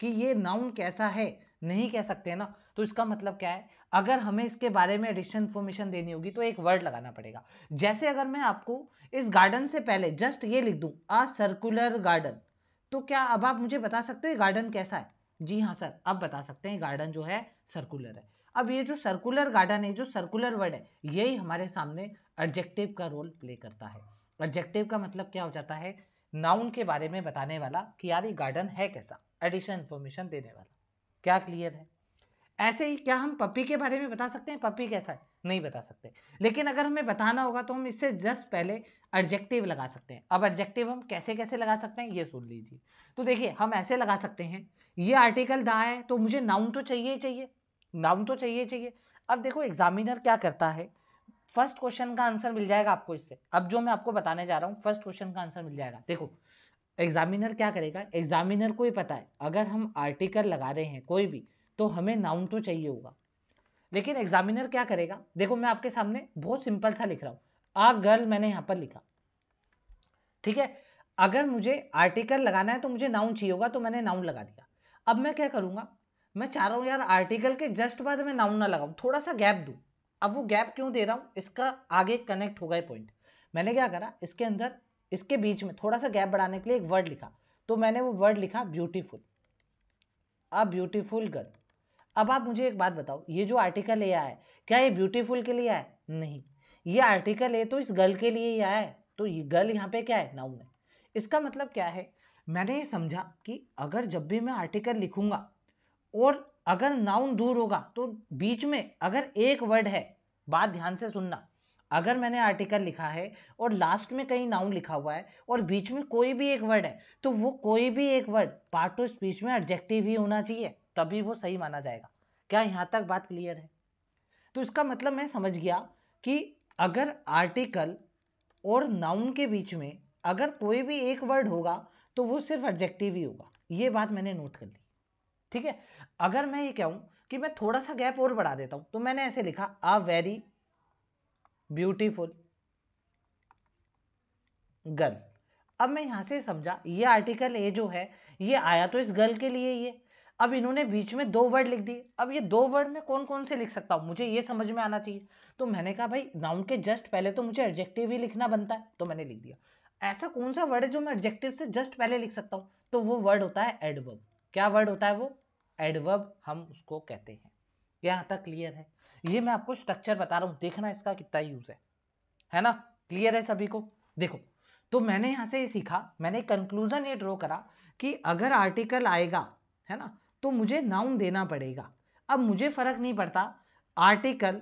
कि ये नाउन कैसा है नहीं कह सकते ना तो इसका मतलब क्या है अगर हमें इसके बारे में एडिशनल इन्फॉर्मेशन देनी होगी तो एक वर्ड लगाना पड़ेगा जैसे अगर मैं आपको इस गार्डन से पहले जस्ट ये लिख दूं अ सर्कुलर गार्डन तो क्या अब आप मुझे बता सकते हो ये गार्डन कैसा है जी हाँ सर अब बता सकते हैं गार्डन जो है सर्कुलर है अब ये जो सर्कुलर गार्डन है जो सर्कुलर वर्ड है यही हमारे सामने एडजेक्टिव का रोल प्ले करता है एडजेक्टिव का मतलब क्या हो जाता है नाउन के बारे में बताने वाला कि यार ये गार्डन है कैसा एडिशनल इन्फॉर्मेशन देने वाला क्या क्लियर है ऐसे ही क्या हम पप्पी के बारे में बता सकते हैं पप्पी कैसा है नहीं बता सकते लेकिन अगर हमें बताना होगा तो हम इससे जस्ट पहले एडजेक्टिव लगा सकते हैं अब एडजेक्टिव हम कैसे कैसे लगा सकते हैं ये सुन लीजिए तो देखिए हम ऐसे लगा सकते हैं ये आर्टिकल दा है तो मुझे नाउन तो चाहिए चाहिए नाउन तो चाहिए चाहिए अब देखो एग्जामिनर क्या करता है फर्स्ट क्वेश्चन का आंसर मिल जाएगा आपको इससे अब जो मैं आपको बताने जा रहा हूँ फर्स्ट क्वेश्चन का आंसर मिल जाएगा देखो एग्जामिनर क्या करेगा एग्जामिनर को ही पता है अगर हम आर्टिकल लगा रहे हैं कोई भी तो हमें नाउन तो चाहिए होगा लेकिन एग्जामिनर क्या करेगा देखो मैं आपके सामने बहुत सिंपल सा लिख रहा हूँ आ गर्ल मैंने यहाँ पर लिखा ठीक है अगर मुझे आर्टिकल लगाना है तो मुझे नाउन चाहिए होगा तो मैंने नाउन लगा दिया अब मैं क्या करूंगा मैं चाह रहा हूँ यार आर्टिकल के जस्ट बाद मैं नाउन ना लगाऊ थोड़ा सा गैप दू अब वो गैप क्यों दे रहा हूँ इसका आगे कनेक्ट होगा पॉइंट मैंने क्या करा इसके अंदर इसके बीच में थोड़ा सा गैप बढ़ाने के लिए एक वर्ड लिखा तो मैंने वो वर्ड लिखा ब्यूटीफुल अ ब्यूटीफुल गर्ल अब आप मुझे एक बात बताओ ये जो आर्टिकल ये आया है क्या ये ब्यूटीफुल के लिए आया नहीं ये आर्टिकल है तो इस गर्ल के लिए ही आया है तो ये गर्ल यहाँ पे क्या है नाउन है इसका मतलब क्या है मैंने ये समझा कि अगर जब भी मैं आर्टिकल लिखूंगा और अगर नाउन दूर होगा तो बीच में अगर एक वर्ड है बात ध्यान से सुनना अगर मैंने आर्टिकल लिखा है और लास्ट में कहीं नाउन लिखा हुआ है और बीच में कोई भी एक वर्ड है तो वो कोई भी एक वर्ड पार्ट टू स्पीच में एडजेक्टिव ही होना चाहिए तभी वो सही माना जाएगा क्या यहाँ तक बात क्लियर है तो इसका मतलब मैं समझ गया कि अगर आर्टिकल और नाउन के बीच में अगर कोई भी एक वर्ड होगा तो वो सिर्फ एडजेक्टिव ही होगा ये बात मैंने नोट कर ली ठीक है अगर मैं ये कहूँ कि मैं थोड़ा सा गैप और बढ़ा देता हूँ तो मैंने ऐसे लिखा अ वेरी ब्यूटीफुल गर्ल अब मैं यहां से समझा ये आर्टिकल ए जो है ये आया तो इस गर्ल के लिए ये अब इन्होंने बीच में दो वर्ड लिख दिए अब ये दो वर्ड में कौन कौन से लिख सकता हूं मुझे ये समझ में आना चाहिए तो मैंने कहा भाई नाउन के जस्ट पहले तो मुझे एडजेक्टिव ही लिखना बनता है तो मैंने लिख दिया ऐसा कौन सा वर्ड है जो मैं एडजेक्टिव से जस्ट पहले लिख सकता हूँ तो वो वर्ड होता है एडवर्ब क्या वर्ड होता है वो एडवर्ब हम उसको कहते हैं यहाँ तक क्लियर है ये मैं आपको स्ट्रक्चर बता रहा हूँ देखना इसका कितना यूज है है ना क्लियर है सभी को देखो तो मैंने यहाँ से ये सीखा मैंने कंक्लूजन ये ड्रॉ करा कि अगर आर्टिकल आएगा है ना तो मुझे नाउन देना पड़ेगा अब मुझे फर्क नहीं पड़ता आर्टिकल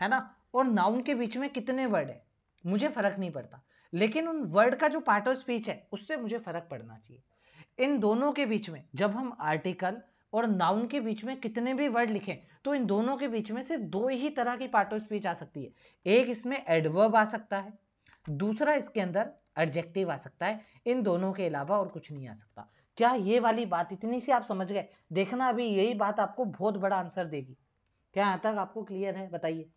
है ना और नाउन के बीच में कितने वर्ड है मुझे फर्क नहीं पड़ता लेकिन उन वर्ड का जो पार्ट ऑफ स्पीच है उससे मुझे फर्क पड़ना चाहिए इन दोनों के बीच में जब हम आर्टिकल और नाउन के बीच में कितने भी वर्ड लिखें तो इन दोनों के बीच में सिर्फ दो ही तरह की पार्ट ऑफ स्पीच आ सकती है एक इसमें एडवर्ब आ सकता है दूसरा इसके अंदर एडजेक्टिव आ सकता है इन दोनों के अलावा और कुछ नहीं आ सकता क्या ये वाली बात इतनी सी आप समझ गए देखना अभी यही बात आपको बहुत बड़ा आंसर देगी क्या यहाँ तक आपको क्लियर है बताइए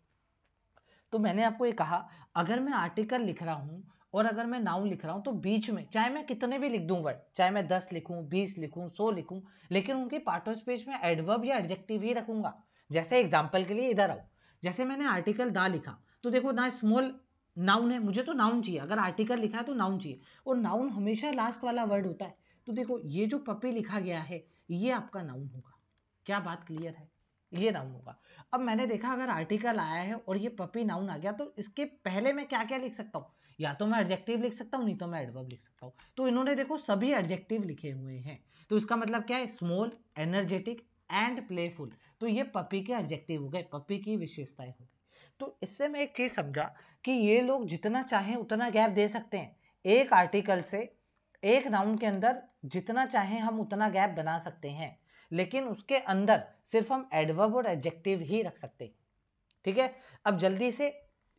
तो मैंने आपको ये कहा अगर मैं आर्टिकल लिख रहा हूँ और अगर मैं नाउन लिख रहा हूँ तो बीच में चाहे मैं कितने भी लिख दू वर्ड चाहे मैं दस लिखू बीस लिखूं सौ लिखू लेकिन उनके पार्ट ऑफ स्पीच में एडवर्ब या एडजेक्टिव ही रखूंगा जैसे एग्जाम्पल के लिए इधर आओ जैसे मैंने आर्टिकल दा लिखा तो देखो ना स्मॉल नाउन है मुझे तो नाउन चाहिए अगर आर्टिकल लिखा है तो नाउन चाहिए और नाउन हमेशा लास्ट वाला वर्ड होता है तो देखो ये जो पपी लिखा गया है ये आपका नाउन होगा क्या बात क्लियर है ये नाउन होगा अब मैंने देखा अगर आर्टिकल आया है और ये पपी नाउन आ गया तो इसके पहले मैं क्या क्या लिख सकता हूँ या तो मैं एडजेक्टिव लिख सकता हूँ नहीं तो मैं एडवर्ब लिख सकता हूँ तो इन्होंने देखो सभी एडजेक्टिव लिखे हुए हैं तो इसका मतलब क्या है स्मॉल एनर्जेटिक एंड प्लेफुल तो ये पपी के एडजेक्टिव हो गए पपी की विशेषताएं हो गई तो इससे मैं एक चीज समझा कि ये लोग जितना चाहें उतना गैप दे सकते हैं एक आर्टिकल से एक नाउन के अंदर जितना चाहें हम उतना गैप बना सकते हैं लेकिन उसके अंदर सिर्फ हम एडवर्ब और एडजेक्टिव ही रख सकते हैं ठीक है अब जल्दी से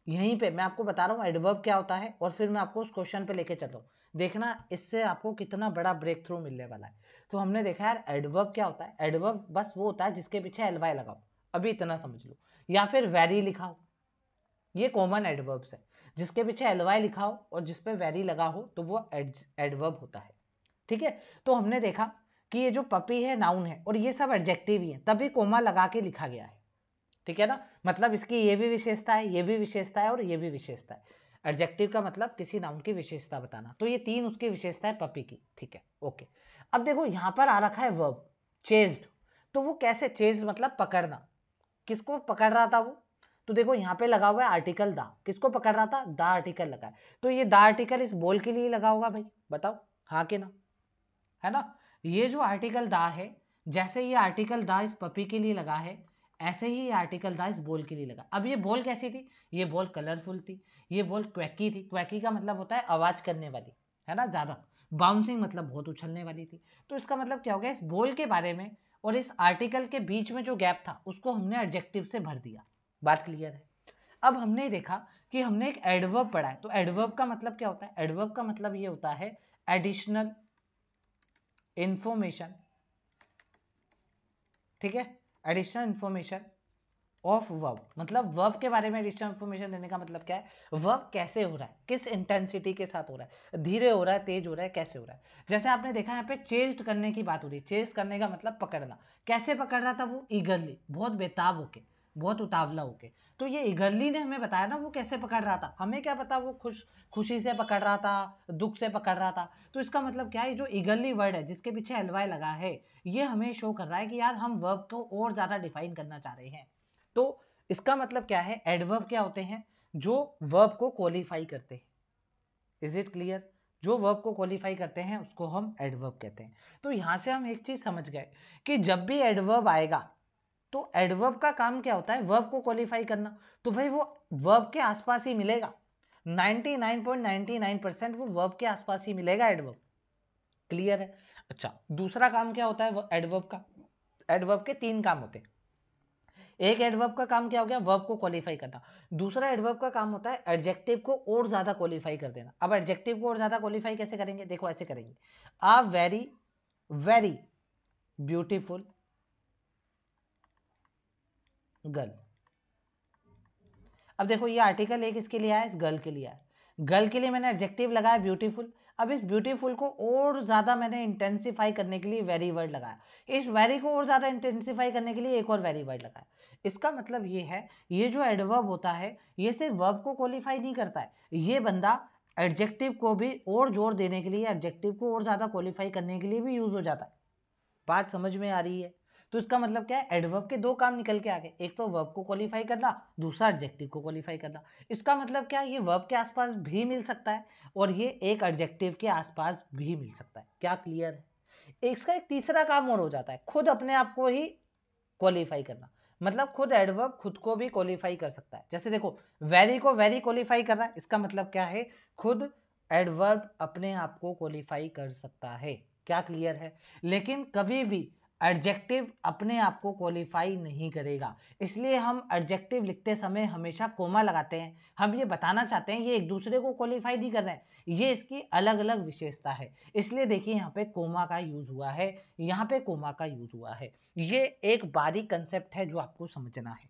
यहीं पे मैं आपको बता रहा हूँ एडवर्ब क्या होता है और फिर मैं आपको उस क्वेश्चन पे लेके चलता हूँ देखना इससे आपको कितना बड़ा ब्रेक थ्रू मिलने वाला है तो हमने देखा यार एडवर्ब क्या होता है एडवर्ब बस वो होता है जिसके पीछे एलवाई लगाओ अभी इतना समझ लो या फिर वेरी लिखाओ ये कॉमन एडवर्ब्स है जिसके पीछे एलवाई लिखा हो और जिसपे वेरी लगा हो तो वो एडवर्ब होता है ठीक है तो हमने देखा कि ये जो पपी है नाउन है और ये सब एडजेक्टिव ही है तभी कोमा लगा के लिखा गया है ठीक है ना मतलब इसकी ये भी विशेषता है ये भी विशेषता है और ये भी विशेषता है एडजेक्टिव का मतलब किसी नाउन की विशेषता बताना तो ये तीन उसकी विशेषता है पपी की ठीक है ओके अब देखो यहाँ पर आ रखा है वर्ब चेज्ड तो वो कैसे चेज्ड मतलब पकड़ना किसको पकड़ रहा था वो तो देखो यहाँ पे लगा हुआ है आर्टिकल दा किसको पकड़ रहा था दा आर्टिकल लगा है तो ये दा आर्टिकल इस बोल के लिए लगा होगा भाई बताओ हाँ के ना है ना ये जो आर्टिकल दा है जैसे ये आर्टिकल दा इस पपी के लिए लगा है ऐसे ही ये आर्टिकल दा इस बॉल के लिए लगा अब ये बॉल कैसी थी ये बॉल कलरफुल थी ये बॉल क्वैकी थी क्वैकी का मतलब होता है आवाज करने वाली है ना ज्यादा बाउंसिंग मतलब बहुत उछलने वाली थी तो इसका मतलब क्या हो गया इस बॉल के बारे में और इस आर्टिकल के बीच में जो गैप था उसको हमने एडजेक्टिव से भर दिया बात क्लियर है अब हमने देखा कि हमने एक एडवर्ब पढ़ा है तो एडवर्ब का मतलब क्या होता है एडवर्ब का मतलब ये होता है एडिशनल इंफॉर्मेशन ठीक है एडिशनल इंफॉर्मेशन ऑफ वर्ब मतलब वर्ब के बारे में एडिशनल इंफॉर्मेशन देने का मतलब क्या है वर्ब कैसे हो रहा है किस इंटेंसिटी के साथ हो रहा है धीरे हो रहा है तेज हो रहा है कैसे हो रहा है जैसे आपने देखा यहाँ पे चेस्ट करने की बात हो रही है चेस्ट करने का मतलब पकड़ना कैसे पकड़ रहा था वो ईगरली बहुत बेताब होके बहुत उतावला होके तो ये इगरली ने हमें बताया ना वो कैसे पकड़ रहा था हमें क्या पता वो खुश खुशी से पकड़ रहा था दुख से पकड़ रहा था तो इसका मतलब क्या है जो इगरली वर्ड है जिसके पीछे एलवाई लगा है ये हमें शो कर रहा है कि यार हम वर्ब को और ज़्यादा डिफाइन करना चाह रहे हैं तो इसका मतलब क्या है एडवर्ब क्या होते हैं जो वर्ब को क्वालिफाई करते हैं इज इट क्लियर जो वर्ब को क्वालिफाई करते हैं उसको हम एडवर्ब कहते हैं तो यहां से हम एक चीज़ समझ गए कि जब भी एडवर्ब आएगा तो एडवर्ब का काम क्या होता है वर्ब को क्वालिफाई करना तो भाई वो वर्ब के आसपास ही मिलेगा 99.99 परसेंट वो वर्ब के आसपास ही मिलेगा एडवर्ब क्लियर है अच्छा दूसरा काम क्या होता है एडवर्ब का एडवर्ब के तीन काम होते हैं एक एडवर्ब का काम क्या हो गया वर्ब को क्वालिफाई करना दूसरा एडवर्ब का काम होता है एडजेक्टिव को और ज्यादा क्वालिफाई कर देना अब एडजेक्टिव को और ज्यादा क्वालिफाई कैसे करेंगे देखो ऐसे करेंगे a very very beautiful girl अब देखो ये आर्टिकल एक इसके लिए आया इस गर्ल के लिए आया गर्ल के लिए मैंने एडजेक्टिव लगाया ब्यूटीफुल अब इस ब्यूटीफुल को और ज़्यादा मैंने इंटेंसिफाई करने के लिए वेरी वर्ड लगाया इस वेरी को और ज़्यादा इंटेंसिफाई करने के लिए एक और वेरी वर्ड लगाया इसका मतलब ये है ये जो एडवर्ब होता है ये सिर्फ वर्ब को क्वालिफाई नहीं करता है ये बंदा एडजेक्टिव को भी और जोर देने के लिए एडजेक्टिव को और ज़्यादा क्वालिफाई करने के लिए भी यूज़ हो जाता है बात समझ में आ रही है तो इसका मतलब क्या है एडवर्ब के दो काम निकल के आ गए एक तो वर्ब को क्वालिफाई करना दूसरा एडजेक्टिव को क्वालिफाई करना इसका मतलब क्या है ये वर्ब के आसपास भी मिल सकता है और ये एक एडजेक्टिव के आसपास भी मिल सकता है क्या क्लियर है इसका एक तीसरा काम और हो जाता है खुद अपने आप को ही क्वालिफाई करना मतलब खुद एडवर्ब खुद को भी क्वालिफाई कर सकता है जैसे देखो वेरी को वेरी क्वालिफाई कर रहा है इसका मतलब क्या है खुद एडवर्ब अपने आप को क्वालिफाई कर सकता है क्या क्लियर है लेकिन कभी भी एडजेक्टिव अपने आप को क्वालिफाई नहीं करेगा इसलिए हम एडजेक्टिव लिखते समय हमेशा कोमा लगाते हैं हम ये बताना चाहते हैं ये एक दूसरे को क्वालिफाई नहीं कर रहे हैं ये इसकी अलग अलग विशेषता है इसलिए देखिए यहाँ पे कोमा का यूज हुआ है यहाँ पे कोमा का यूज हुआ है ये एक बारीक कंसेप्ट है जो आपको समझना है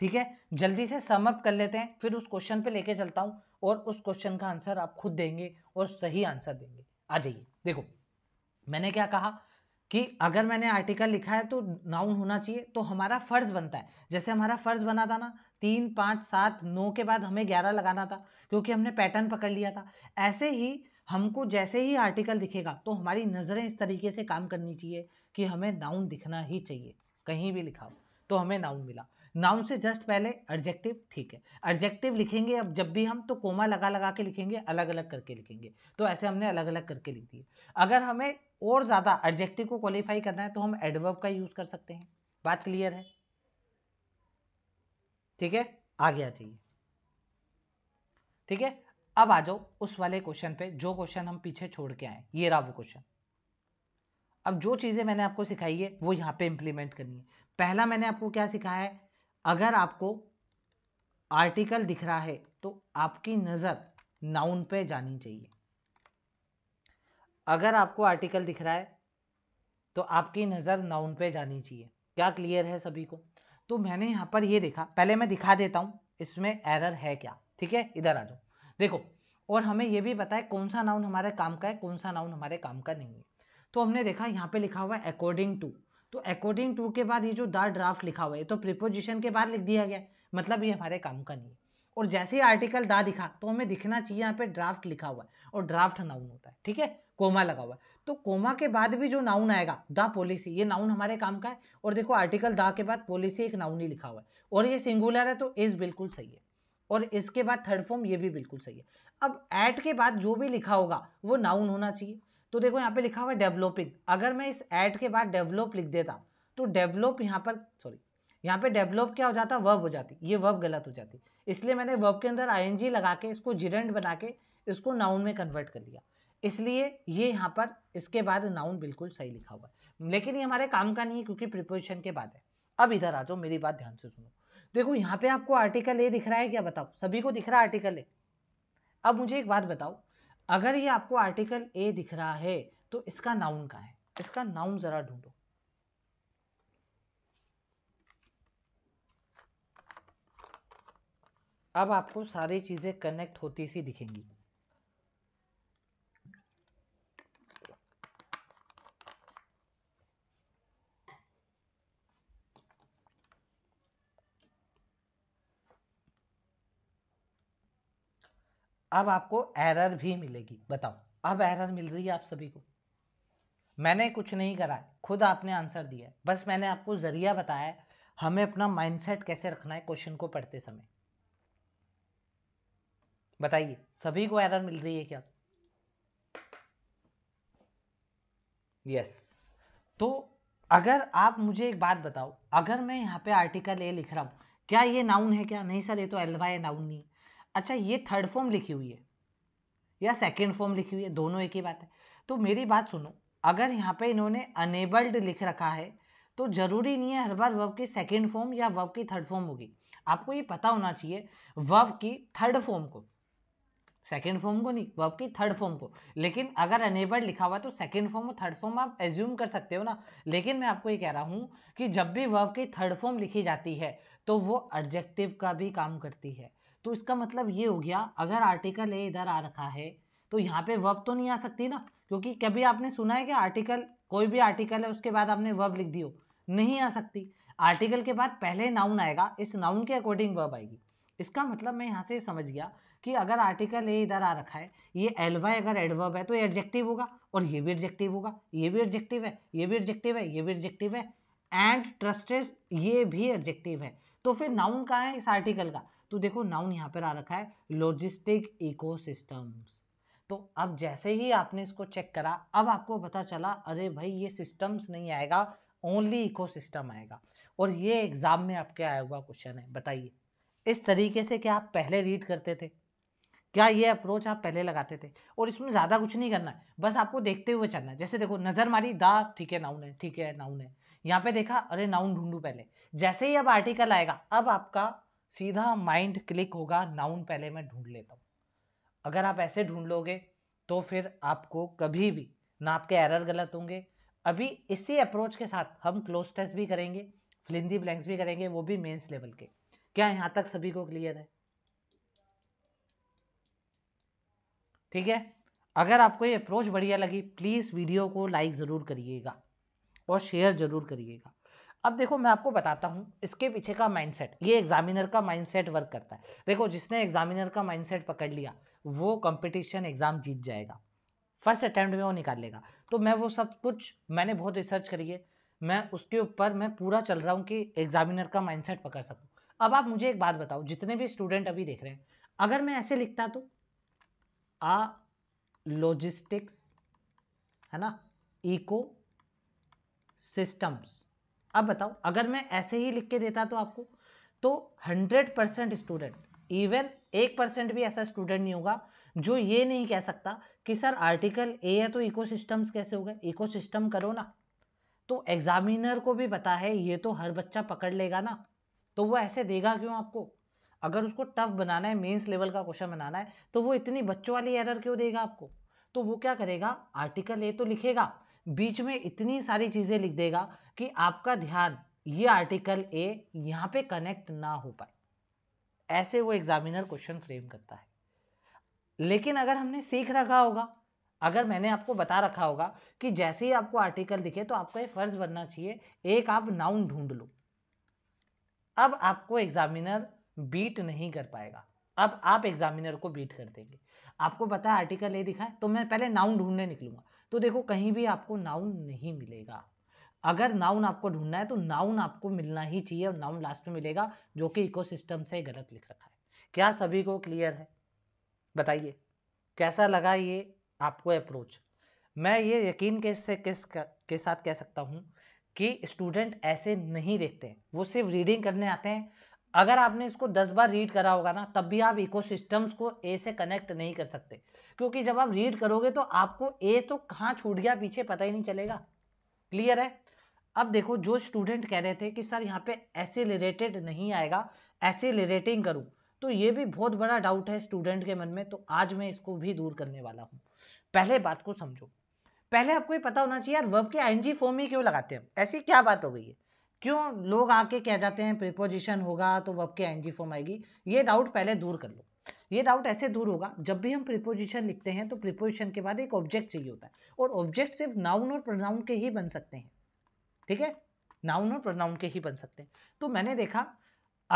ठीक है जल्दी से समअप कर लेते हैं फिर उस क्वेश्चन पे लेके चलता हूँ और उस क्वेश्चन का आंसर आप खुद देंगे और सही आंसर देंगे आ जाइए देखो मैंने क्या कहा कि अगर मैंने आर्टिकल लिखा है तो नाउन होना चाहिए तो हमारा फर्ज बनता है जैसे हमारा फर्ज बना था ना तीन पाँच सात नौ के बाद हमें ग्यारह लगाना था क्योंकि हमने पैटर्न पकड़ लिया था ऐसे ही हमको जैसे ही आर्टिकल दिखेगा तो हमारी नज़रें इस तरीके से काम करनी चाहिए कि हमें नाउन दिखना ही चाहिए कहीं भी लिखा हो तो हमें नाउन मिला नाउन से जस्ट पहले एडजेक्टिव ठीक है एडजेक्टिव लिखेंगे अब जब भी हम तो कोमा लगा लगा के लिखेंगे अलग अलग करके लिखेंगे तो ऐसे हमने अलग अलग करके लिख दिए अगर हमें और ज़्यादा एडजेक्टिव को क्वालिफाई करना है तो हम एडवर्ब का यूज़ कर सकते हैं बात क्लियर है ठीक है आ गया चाहिए ठीक है अब आ जाओ उस वाले क्वेश्चन पे जो क्वेश्चन हम पीछे छोड़ के आए ये रहा वो क्वेश्चन अब जो चीज़ें मैंने आपको सिखाई है वो यहाँ पे इंप्लीमेंट करनी है पहला मैंने आपको क्या सिखाया है अगर आपको आर्टिकल दिख रहा है तो आपकी नज़र नाउन पे जानी चाहिए अगर आपको आर्टिकल दिख रहा है तो आपकी नज़र नाउन पे जानी चाहिए क्या क्लियर है सभी को तो मैंने यहां पर ये देखा पहले मैं दिखा देता हूं इसमें एरर है क्या ठीक है इधर आ जाओ देखो और हमें यह भी पता है कौन सा नाउन हमारे काम का है कौन सा नाउन हमारे काम का नहीं है तो हमने देखा यहाँ पे लिखा हुआ है अकॉर्डिंग टू तो अकॉर्डिंग टू के बाद ये जो द ड्राफ्ट लिखा हुआ है तो प्रिपोजिशन के बाद लिख दिया गया मतलब ये हमारे काम का नहीं है और जैसे ही आर्टिकल दा दिखा तो हमें दिखना चाहिए यहाँ पे ड्राफ्ट लिखा हुआ है और ड्राफ्ट नाउन होता है ठीक है कोमा लगा हुआ है तो कोमा के बाद भी जो नाउन आएगा द पॉलिसी ये नाउन हमारे काम का है और देखो आर्टिकल दा के बाद पॉलिसी एक नाउन ही लिखा हुआ है और ये सिंगुलर है तो इस बिल्कुल सही है और इसके बाद थर्ड फॉर्म ये भी बिल्कुल सही है अब एट के बाद जो भी लिखा होगा वो नाउन होना चाहिए तो देखो यहाँ पे लिखा हुआ डेवलपिंग अगर मैं इस एड के बाद डेवलप लिख देता तो डेवलप यहाँ पर सॉरी यहाँ पे डेवलप क्या हो जाता वर्ब हो जाती ये वर्ब गलत हो जाती इसलिए मैंने वर्ब के अंदर आई लगा के इसको जिरेंट बना के इसको नाउन में कन्वर्ट कर लिया इसलिए ये यहाँ पर इसके बाद नाउन बिल्कुल सही लिखा हुआ है लेकिन ये हमारे काम का नहीं है क्योंकि प्रिपोजिशन के बाद है अब इधर आ जाओ मेरी बात ध्यान से सुनो देखो यहाँ पे आपको आर्टिकल ए दिख रहा है क्या बताओ सभी को दिख रहा है आर्टिकल ए अब मुझे एक बात बताओ अगर ये आपको आर्टिकल ए दिख रहा है तो इसका नाउन कहा है इसका नाउन जरा ढूंढो अब आपको सारी चीजें कनेक्ट होती सी दिखेंगी अब आपको एरर भी मिलेगी बताओ अब एरर मिल रही है आप सभी को मैंने कुछ नहीं करा है खुद आपने आंसर दिया है बस मैंने आपको जरिया बताया है हमें अपना माइंडसेट कैसे रखना है क्वेश्चन को पढ़ते समय बताइए सभी को एरर मिल रही है क्या यस तो अगर आप मुझे एक बात बताओ अगर मैं यहाँ पे आर्टिकल ए लिख रहा हूं क्या ये नाउन है क्या नहीं सर ये तो एलवाई नाउन नहीं अच्छा ये थर्ड फॉर्म लिखी हुई है या सेकेंड फॉर्म लिखी हुई है दोनों एक ही बात है तो मेरी बात सुनो अगर यहाँ पे इन्होंने अनेबल्ड लिख रखा है तो जरूरी नहीं है हर बार वर्ब की सेकेंड फॉर्म या वर्ब की थर्ड फॉर्म होगी आपको ये पता होना चाहिए वर्ब की थर्ड फॉर्म को सेकेंड फॉर्म को नहीं वर्ब की थर्ड फॉर्म को लेकिन अगर अनेबल्ड लिखा हुआ है तो सेकेंड फॉर्म और थर्ड फॉर्म आप एज्यूम कर सकते हो ना लेकिन मैं आपको ये कह रहा हूँ कि जब भी वर्ब की थर्ड फॉर्म लिखी जाती है तो वो एडजेक्टिव का भी काम करती है तो इसका मतलब ये हो गया अगर आर्टिकल ए इधर आ रखा है तो यहाँ पे वब तो नहीं आ सकती ना क्योंकि कभी आपने सुना है कि आर्टिकल कोई भी आर्टिकल है उसके बाद आपने वर्ब लिख दी हो नहीं आ सकती आर्टिकल के बाद पहले नाउन आएगा इस नाउन के अकॉर्डिंग वर्ब आएगी इसका मतलब मैं यहाँ से समझ गया कि अगर आर्टिकल ए इधर आ रखा है ये एल वाई अगर एडवर्ब है तो ये एडजेक्टिव होगा और ये भी एडजेक्टिव होगा ये भी एडजेक्टिव है ये भी एडजेक्टिव है ये भी एडजेक्टिव है एंड ट्रस्टेस ये भी एडजेक्टिव है तो फिर नाउन कहाँ है इस आर्टिकल का तो देखो नाउन यहाँ पर आ रखा है लॉजिस्टिक इको तो अब जैसे ही आपने इसको चेक करा अब आपको पता चला अरे भाई ये सिस्टम्स नहीं आएगा ओनली इकोसिस्टम आएगा और ये एग्जाम में आपके आया हुआ क्वेश्चन है बताइए इस तरीके से क्या आप पहले रीड करते थे क्या ये अप्रोच आप पहले लगाते थे और इसमें ज़्यादा कुछ नहीं करना है बस आपको देखते हुए चलना है जैसे देखो नज़र मारी दा ठीक है नाउन है ठीक है नाउन है यहाँ पे देखा अरे नाउन ढूंढू पहले जैसे ही अब आर्टिकल आएगा अब आपका सीधा माइंड क्लिक होगा नाउन पहले मैं ढूंढ लेता हूँ अगर आप ऐसे ढूंढ लोगे तो फिर आपको कभी भी ना आपके एरर गलत होंगे अभी इसी अप्रोच के साथ हम क्लोज टेस्ट भी करेंगे फिलिंदी ब्लैंक्स भी करेंगे वो भी मेंस लेवल के क्या यहाँ तक सभी को क्लियर है ठीक है अगर आपको ये अप्रोच बढ़िया लगी प्लीज़ वीडियो को लाइक ज़रूर करिएगा और शेयर ज़रूर करिएगा अब देखो मैं आपको बताता हूँ इसके पीछे का माइंडसेट ये एग्जामिनर का माइंडसेट वर्क करता है देखो जिसने एग्जामिनर का माइंडसेट पकड़ लिया वो कंपटीशन एग्जाम जीत जाएगा फर्स्ट अटेम्प्ट में वो निकाल लेगा तो मैं वो सब कुछ मैंने बहुत रिसर्च करी है मैं उसके ऊपर मैं पूरा चल रहा हूँ कि एग्जामिनर का माइंडसेट पकड़ सकूँ अब आप मुझे एक बात बताओ जितने भी स्टूडेंट अभी देख रहे हैं अगर मैं ऐसे लिखता तो आ लॉजिस्टिक्स है ना इको सिस्टम्स अब बताओ अगर मैं ऐसे ही लिख के देता तो आपको तो 100 परसेंट स्टूडेंट इवन एक परसेंट भी ऐसा स्टूडेंट नहीं होगा जो ये नहीं कह सकता कि सर आर्टिकल ए है तो इकोसिस्टम्स कैसे हो गए इकोसिस्टम करो ना तो एग्जामिनर को भी पता है ये तो हर बच्चा पकड़ लेगा ना तो वो ऐसे देगा क्यों आपको अगर उसको टफ बनाना है मेंस लेवल का क्वेश्चन बनाना है तो वो इतनी बच्चों वाली एरर क्यों देगा आपको तो वो क्या करेगा आर्टिकल ए तो लिखेगा बीच में इतनी सारी चीज़ें लिख देगा कि आपका ध्यान ये आर्टिकल ए यहां पे कनेक्ट ना हो पाए ऐसे वो एग्जामिनर क्वेश्चन फ्रेम करता है लेकिन अगर हमने सीख रखा होगा अगर मैंने आपको बता रखा होगा कि जैसे ही आपको आर्टिकल दिखे तो आपका ये फर्ज बनना चाहिए एक आप नाउन ढूंढ लो अब आपको एग्जामिनर बीट नहीं कर पाएगा अब आप एग्जामिनर को बीट कर देंगे आपको पता है आर्टिकल ए दिखाए तो मैं पहले नाउन ढूंढने निकलूंगा तो देखो कहीं भी आपको नाउन नहीं मिलेगा अगर नाउन आपको ढूंढना है तो नाउन आपको मिलना ही चाहिए और नाउन लास्ट में मिलेगा जो कि इकोसिस्टम से गलत लिख रखा है क्या सभी को क्लियर है बताइए कैसा लगा ये आपको अप्रोच मैं ये यकीन के से किस के साथ कह सकता हूँ कि स्टूडेंट ऐसे नहीं देखते वो सिर्फ रीडिंग करने आते हैं अगर आपने इसको दस बार रीड करा होगा ना तब भी आप इकोसिस्टम्स को ए से कनेक्ट नहीं कर सकते क्योंकि जब आप रीड करोगे तो आपको ए तो कहाँ छूट गया पीछे पता ही नहीं चलेगा क्लियर है अब देखो जो स्टूडेंट कह रहे थे कि सर यहाँ पे एसिलेटेड नहीं आएगा एसिलेटिंग करूँ तो ये भी बहुत बड़ा डाउट है स्टूडेंट के मन में तो आज मैं इसको भी दूर करने वाला हूँ पहले बात को समझो पहले आपको ये पता होना चाहिए यार वर्ब के आईएनजी फॉर्म ही क्यों लगाते हैं ऐसी क्या बात हो गई है क्यों लोग आके कह जाते हैं प्रिपोजिशन होगा तो वर्ब के आईएनजी फॉर्म आएगी ये डाउट पहले दूर कर लो ये डाउट ऐसे दूर होगा जब भी हम प्रिपोजिशन लिखते हैं तो प्रिपोजिशन के बाद एक ऑब्जेक्ट चाहिए होता है और ऑब्जेक्ट सिर्फ नाउन और प्रोनाउन के ही बन सकते हैं ठीक है नाउन और प्रोनाउन के ही बन सकते हैं तो मैंने देखा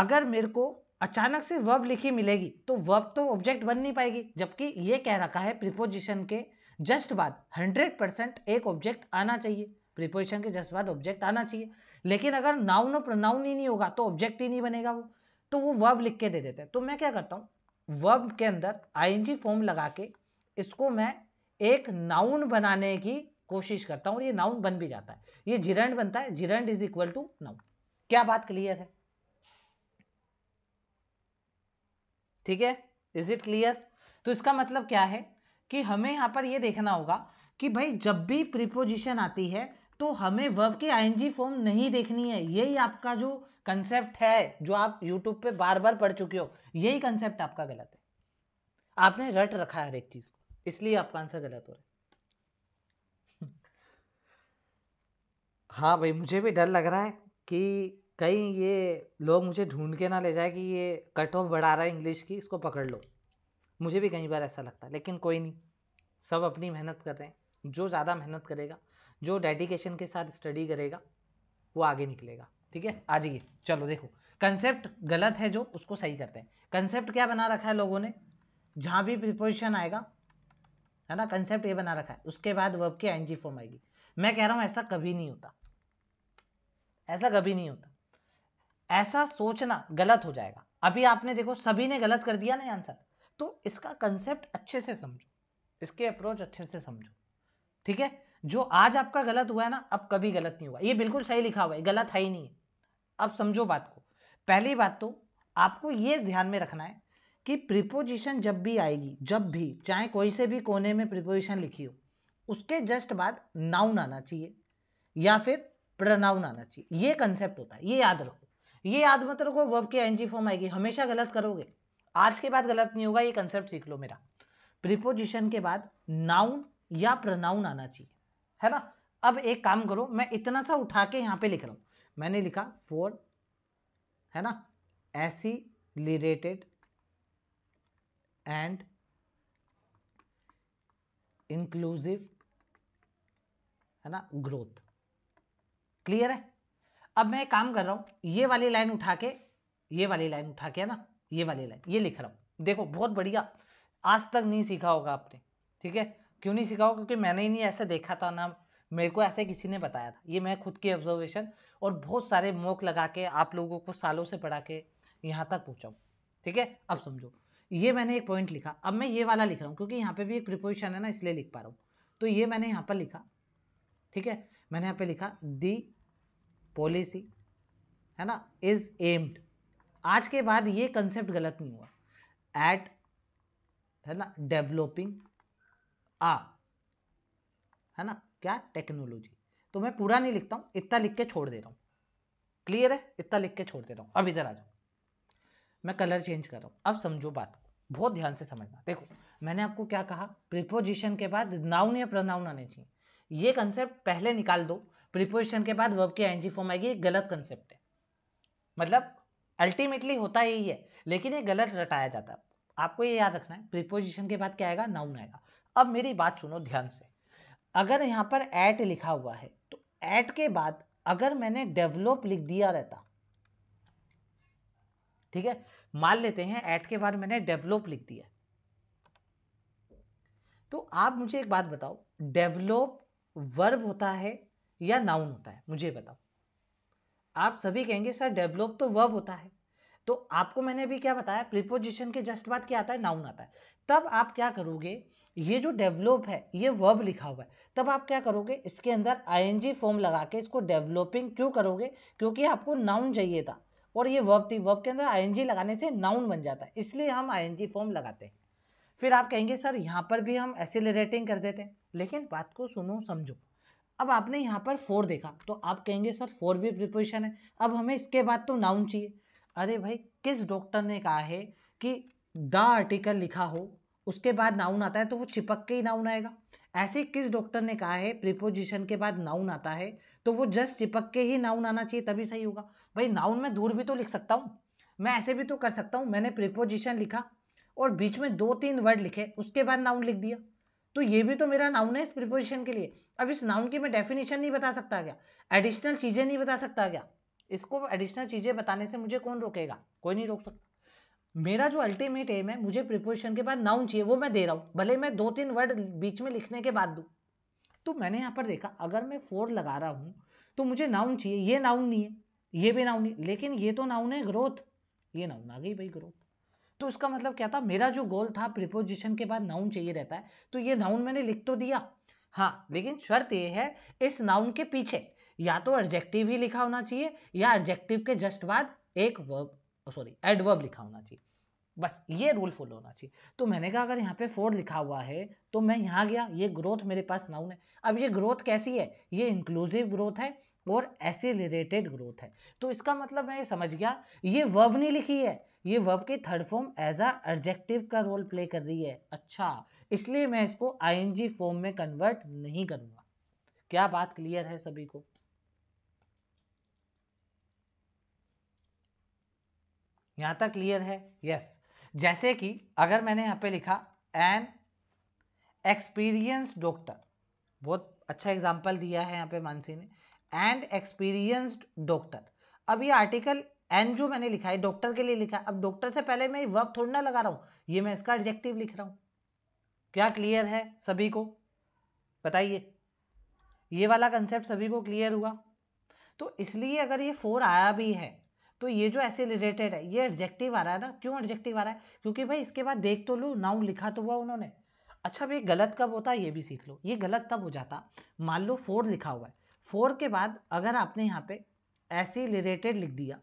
अगर मेरे को अचानक से वर्ब लिखी मिलेगी तो वर्ब तो ऑब्जेक्ट बन नहीं पाएगी जबकि ये कह रखा है प्रिपोजिशन के जस्ट बाद 100 परसेंट एक ऑब्जेक्ट आना चाहिए प्रिपोजिशन के जस्ट बाद ऑब्जेक्ट आना चाहिए लेकिन अगर नाउन और प्रोनाउन ही नहीं होगा तो ऑब्जेक्ट ही नहीं बनेगा वो तो वो वर्ब लिख के दे देते हैं तो मैं क्या करता हूँ वर्ब के अंदर आईएनजी फॉर्म लगा के इसको मैं एक नाउन बनाने की कोशिश करता हूँ और ये नाउन बन भी जाता है ये जिरंड बनता है gerund is equal to noun क्या बात क्लियर है ठीक है इज इट क्लियर तो इसका मतलब क्या है कि हमें यहां पर ये देखना होगा कि भाई जब भी प्रिपोजिशन आती है तो हमें वर्ब की आईएनजी फॉर्म नहीं देखनी है यही आपका जो कंसेप्ट है जो आप यूट्यूब पे बार बार पढ़ चुके हो यही कंसेप्ट आपका गलत है आपने रट रखा है हर एक चीज को इसलिए आपका आंसर गलत हो रहा है हाँ भाई मुझे भी डर लग रहा है कि कहीं ये लोग मुझे ढूंढ के ना ले जाए कि ये कट ऑफ बढ़ा रहा है इंग्लिश की इसको पकड़ लो मुझे भी कई बार ऐसा लगता है लेकिन कोई नहीं सब अपनी मेहनत कर रहे हैं जो ज़्यादा मेहनत करेगा जो डेडिकेशन के साथ स्टडी करेगा वो आगे निकलेगा ठीक है आ जाइए चलो देखो कंसेप्ट गलत है जो उसको सही करते हैं कंसेप्ट क्या बना रखा है लोगों ने जहाँ भी प्रिपोजिशन आएगा है ना कंसेप्ट ये बना रखा है उसके बाद वर्ब की एनजी फॉर्म आएगी मैं कह रहा हूँ ऐसा कभी नहीं होता ऐसा कभी नहीं होता ऐसा सोचना गलत हो जाएगा अभी आपने देखो सभी ने गलत कर दिया ना आंसर तो इसका कंसेप्ट अच्छे से समझो इसके अप्रोच अच्छे से समझो ठीक है जो आज आपका गलत हुआ है ना अब कभी गलत नहीं हुआ ये बिल्कुल सही लिखा हुआ है गलत है ही नहीं है अब समझो बात को पहली बात तो आपको ये ध्यान में रखना है कि प्रिपोजिशन जब भी आएगी जब भी चाहे कोई से भी कोने में प्रिपोजिशन लिखी हो उसके जस्ट बाद नाउन आना चाहिए या फिर प्रनाउन आना चाहिए ये कंसेप्ट होता है ये याद रखो ये याद मत रखो वर्ब की एनजी फॉर्म आएगी हमेशा गलत करोगे आज के बाद गलत नहीं होगा ये कंसेप्ट सीख लो मेरा प्रिपोजिशन के बाद नाउन या प्रनाउन आना चाहिए है ना अब एक काम करो मैं इतना सा उठा के यहाँ पे लिख रहा हूँ मैंने लिखा फोर है ना ऐसी रिलेटेड एंड इंक्लूसिव है ना ग्रोथ क्लियर है अब मैं काम कर रहा हूं ये वाली लाइन उठा के ये वाली लाइन उठा के है ना ये वाली लाइन ये लिख रहा हूं देखो बहुत बढ़िया आज तक नहीं सीखा होगा आपने ठीक है क्यों नहीं सीखा होगा क्योंकि मैंने ही नहीं ऐसे देखा था ना मेरे को ऐसे किसी ने बताया था ये मैं खुद की ऑब्जर्वेशन और बहुत सारे मोक लगा के आप लोगों को सालों से पढ़ा के यहाँ तक पहुँचाऊँ ठीक है अब समझो ये मैंने एक पॉइंट लिखा अब मैं ये वाला लिख रहा हूँ क्योंकि यहाँ पे भी एक प्रिपोजिशन है ना इसलिए लिख पा रहा हूँ तो ये मैंने यहाँ पर लिखा ठीक है मैंने यहाँ पे लिखा दी पॉलिसी है ना इज एम्ड आज के बाद ये कंसेप्ट गलत नहीं हुआ एट है ना डेवलपिंग आ है ना क्या टेक्नोलॉजी तो मैं पूरा नहीं लिखता हूं इतना लिख के छोड़ दे रहा हूं क्लियर है इतना लिख के छोड़ दे रहा हूं अब इधर आ जाओ मैं कलर चेंज कर रहा हूं अब समझो बात बहुत ध्यान से समझना देखो मैंने आपको क्या कहा प्रिपोजिशन के बाद नाउन या प्रनाउन आने चाहिए ये कंसेप्ट पहले निकाल दो प्रिपोजिशन के बाद वर्ब की आईएनजी फॉर्म आएगी गलत कंसेप्ट है मतलब अल्टीमेटली होता यही है लेकिन ये गलत रटाया जाता है आपको ये याद रखना है प्रिपोजिशन के बाद क्या आएगा नाउन आएगा अब मेरी बात सुनो ध्यान से अगर यहाँ पर एट लिखा हुआ है तो एट के बाद अगर मैंने डेवलप लिख दिया रहता ठीक है मान लेते हैं एट के बाद मैंने डेवलप लिख दिया तो आप मुझे एक बात बताओ डेवलप वर्ब होता है या नाउन होता है मुझे बताओ आप सभी कहेंगे सर डेवलप तो वर्ब होता है तो आपको मैंने अभी क्या बताया प्रिपोजिशन के जस्ट बाद क्या आता है नाउन आता है तब आप क्या करोगे ये जो डेवलप है ये वर्ब लिखा हुआ है तब आप क्या करोगे इसके अंदर आईएनजी फॉर्म लगा के इसको डेवलपिंग क्यों करोगे क्योंकि आपको नाउन चाहिए था और ये वर्ब थी वर्ब के अंदर आईएनजी लगाने से नाउन बन जाता है इसलिए हम आईएनजी फॉर्म लगाते हैं फिर आप कहेंगे सर यहाँ पर भी हम एसिलेटिंग कर देते हैं लेकिन बात को सुनो समझो अब आपने यहाँ पर फोर देखा तो आप कहेंगे सर फोर भी प्रिपोजिशन है अब हमें इसके बाद तो नाउन चाहिए अरे भाई किस डॉक्टर ने कहा है कि द आर्टिकल लिखा हो उसके बाद नाउन आता है तो वो चिपक के ही नाउन आएगा ऐसे किस डॉक्टर ने कहा है प्रिपोजिशन के बाद नाउन आता है तो वो जस्ट चिपक के ही नाउन आना चाहिए तभी सही होगा भाई नाउन में दूर भी तो लिख सकता हूँ मैं ऐसे भी तो कर सकता हूँ मैंने प्रिपोजिशन लिखा और बीच में दो तीन वर्ड लिखे उसके बाद नाउन लिख दिया तो ये भी तो मेरा नाउन है इस प्रिपोजिशन के लिए अब इस नाउन की मैं डेफिनेशन नहीं बता सकता क्या एडिशनल चीजें नहीं बता सकता क्या इसको एडिशनल चीजें बताने से मुझे कौन रोकेगा कोई नहीं रोक सकता मेरा जो अल्टीमेट एम है मुझे प्रिपोजिशन के बाद नाउन चाहिए वो मैं दे रहा हूँ भले मैं दो तीन वर्ड बीच में लिखने के बाद दू तो मैंने यहाँ पर देखा अगर मैं फोर लगा रहा हूँ तो मुझे नाउन चाहिए ये नाउन नहीं है ये भी नाउन नहीं लेकिन ये तो नाउन है ग्रोथ ये नाउन आ गई भाई ग्रोथ तो उसका मतलब क्या था मेरा जो गोल था प्रिपोजिशन के बाद नाउन चाहिए रहता है तो ये नाउन मैंने लिख तो दिया हाँ लेकिन शर्त ये है इस नाउन के पीछे या तो एडजेक्टिव ही लिखा होना चाहिए या एडजेक्टिव के जस्ट बाद एक वर्ब सॉरी एडवर्ब लिखा होना चाहिए बस ये रूल फॉलो होना चाहिए तो मैंने कहा अगर यहाँ पे फोर लिखा हुआ है तो मैं यहाँ गया ये ग्रोथ मेरे पास नाउन है अब ये ग्रोथ कैसी है ये इंक्लूसिव ग्रोथ है और एसिलेटेड ग्रोथ है तो इसका मतलब मैं ये समझ गया ये वर्ब नहीं लिखी है ये वर्ब की थर्ड फॉर्म एज आ का रोल प्ले कर रही है अच्छा इसलिए मैं इसको आईएनजी फॉर्म में कन्वर्ट नहीं करूंगा क्या बात क्लियर है सभी को यहां तक क्लियर है यस yes. जैसे कि अगर मैंने यहां पे लिखा एन एक्सपीरियंस डॉक्टर बहुत अच्छा एग्जाम्पल दिया है यहां पे मानसी ने एंड एक्सपीरियंस्ड डॉक्टर अब ये आर्टिकल एन जो मैंने लिखा है डॉक्टर के लिए लिखा अब डॉक्टर से पहले मैं वर्ब थोड़ा ना लगा रहा हूं ये मैं इसका एडजेक्टिव लिख रहा हूं क्या क्लियर है सभी को बताइए ये वाला कंसेप्ट सभी को क्लियर हुआ तो इसलिए अगर ये फोर आया भी है तो ये जो ऐसे रिलेटेड है ये एडजेक्टिव आ रहा है ना क्यों एडजेक्टिव आ रहा है क्योंकि भाई इसके बाद देख तो लो नाउन लिखा तो हुआ उन्होंने अच्छा भाई गलत कब होता है ये भी सीख लो ये गलत तब हो जाता मान लो फोर लिखा हुआ है फोर के बाद अगर आपने यहाँ पे ऐसे रिलेटेड लिख दिया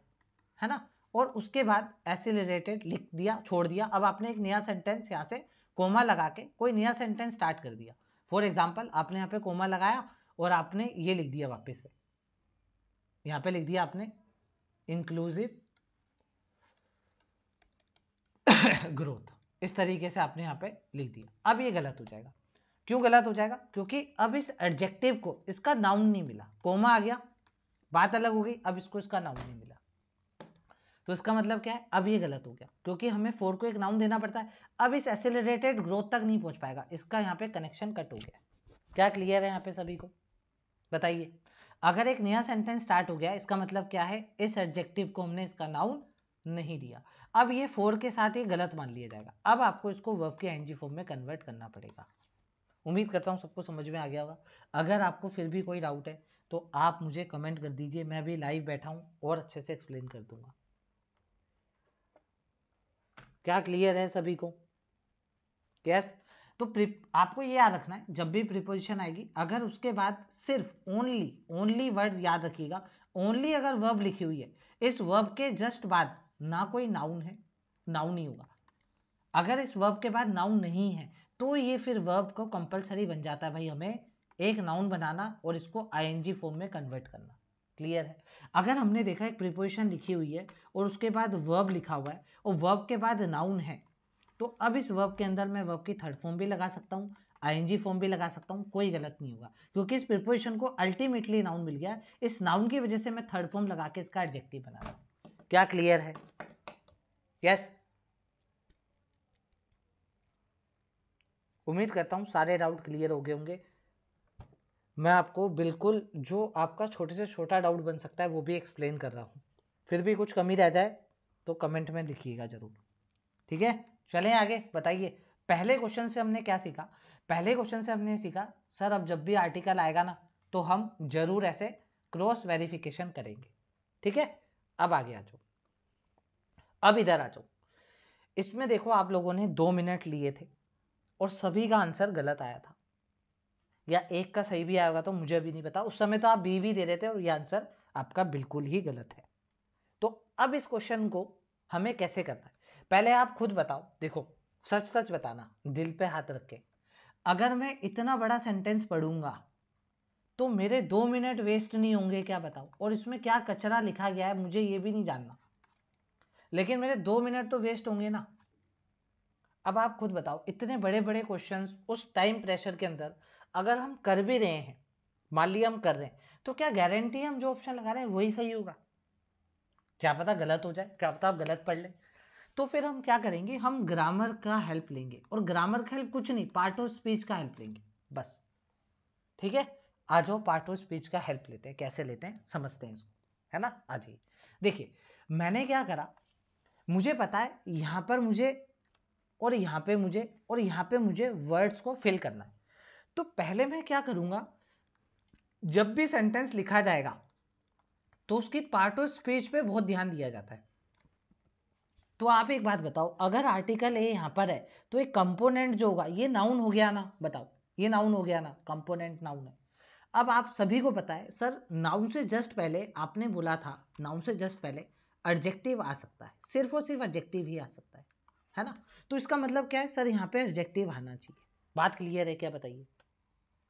है ना और उसके बाद एसिलेटेड लिख दिया छोड़ दिया अब आपने एक नया सेंटेंस यहाँ से कोमा लगा के कोई नया सेंटेंस स्टार्ट कर दिया फॉर एग्जाम्पल आपने यहाँ पे कोमा लगाया और आपने ये लिख दिया वापस से यहाँ पे लिख दिया आपने इंक्लूसिव ग्रोथ इस तरीके से आपने यहाँ पे लिख दिया अब ये गलत हो जाएगा क्यों गलत हो जाएगा क्योंकि अब इस एडजेक्टिव को इसका नाउन नहीं मिला कोमा आ गया बात अलग हो गई अब इसको इसका नाउन नहीं मिला तो इसका मतलब क्या है अब ये गलत हो गया क्योंकि हमें फोर को एक नाउन देना पड़ता है अब इस एसिलेटेड ग्रोथ तक नहीं पहुंच पाएगा इसका यहाँ पे कनेक्शन कट हो गया क्या क्लियर है यहाँ पे सभी को बताइए अगर एक नया सेंटेंस स्टार्ट हो गया इसका मतलब क्या है इस एडजेक्टिव को हमने इसका नाउन नहीं दिया अब ये फोर के साथ ही गलत मान लिया जाएगा अब आपको इसको वर्ब के एनजी फॉर्म में कन्वर्ट करना पड़ेगा उम्मीद करता हूँ सबको समझ में आ गया होगा अगर आपको फिर भी कोई डाउट है तो आप मुझे कमेंट कर दीजिए मैं भी लाइव बैठा हूँ और अच्छे से एक्सप्लेन कर दूंगा क्या क्लियर है सभी को यस yes? तो आपको ये याद रखना है जब भी प्रिपोजिशन आएगी अगर उसके बाद सिर्फ ओनली ओनली वर्ड याद रखिएगा ओनली अगर वर्ब लिखी हुई है इस वर्ब के जस्ट बाद ना कोई नाउन है नाउन ही होगा अगर इस वर्ब के बाद नाउन नहीं है तो ये फिर वर्ब को कंपलसरी बन जाता है भाई हमें एक नाउन बनाना और इसको आईएनजी फॉर्म में कन्वर्ट करना क्लियर है अगर हमने देखा एक प्रिपोजिशन लिखी हुई है और उसके बाद वर्ब लिखा हुआ है और वर्ब के बाद नाउन है तो अब इस वर्ब के अंदर मैं वर्ब की थर्ड फॉर्म भी लगा सकता हूँ आईएनजी फॉर्म भी लगा सकता हूँ कोई गलत नहीं होगा क्योंकि इस प्रिपोजिशन को अल्टीमेटली नाउन मिल गया इस नाउन की वजह से मैं थर्ड फॉर्म लगा के इसका एडजेक्टिव बना रहा हूँ क्या क्लियर है यस उम्मीद करता हूँ सारे डाउट क्लियर हो गए होंगे मैं आपको बिल्कुल जो आपका छोटे से छोटा डाउट बन सकता है वो भी एक्सप्लेन कर रहा हूँ फिर भी कुछ कमी रह जाए तो कमेंट में लिखिएगा जरूर ठीक है चलें आगे बताइए पहले क्वेश्चन से हमने क्या सीखा पहले क्वेश्चन से हमने सीखा सर अब जब भी आर्टिकल आएगा ना तो हम जरूर ऐसे क्रॉस वेरिफिकेशन करेंगे ठीक है अब आगे आ जाओ अब इधर आ जाओ इसमें देखो आप लोगों ने दो मिनट लिए थे और सभी का आंसर गलत आया था या एक का सही भी आएगा तो मुझे भी नहीं पता उस समय तो आप बी भी दे रहे थे और ये आंसर आपका बिल्कुल ही गलत है तो अब इस क्वेश्चन को हमें कैसे करना है पहले आप खुद बताओ देखो सच सच बताना दिल पे हाथ रख के अगर मैं इतना बड़ा सेंटेंस पढ़ूंगा तो मेरे दो मिनट वेस्ट नहीं होंगे क्या बताओ और इसमें क्या कचरा लिखा गया है मुझे ये भी नहीं जानना लेकिन मेरे दो मिनट तो वेस्ट होंगे ना अब आप खुद बताओ इतने बड़े बड़े क्वेश्चंस उस टाइम प्रेशर के अंदर अगर हम कर भी रहे हैं मान लिया हम कर रहे हैं तो क्या गारंटी हम जो ऑप्शन लगा रहे हैं वही सही होगा क्या पता गलत हो जाए क्या पता आप गलत पढ़ लें तो फिर हम क्या करेंगे हम ग्रामर का हेल्प लेंगे और ग्रामर का हेल्प कुछ नहीं पार्ट ऑफ स्पीच का हेल्प लेंगे बस ठीक है आ जाओ पार्ट ऑफ स्पीच का हेल्प लेते हैं कैसे लेते हैं समझते हैं इसको है ना आ जाइए देखिए मैंने क्या करा मुझे पता है यहाँ पर मुझे और यहाँ पे मुझे और यहाँ पे मुझे वर्ड्स को फिल करना है तो पहले मैं क्या करूंगा जब भी सेंटेंस लिखा जाएगा तो उसकी पार्ट ऑफ स्पीच पे बहुत ध्यान दिया जाता है तो आप एक बात बताओ अगर आर्टिकल ए यहां पर है तो एक कंपोनेंट जो होगा ये नाउन हो गया ना बताओ ये नाउन हो गया ना कंपोनेंट नाउन है अब आप सभी को पता है सर नाउन से जस्ट पहले आपने बोला था नाउन से जस्ट पहले एडजेक्टिव आ सकता है सिर्फ और सिर्फ एडजेक्टिव ही आ सकता है है ना तो इसका मतलब क्या है सर यहाँ पे एडजेक्टिव आना चाहिए बात क्लियर है क्या बताइए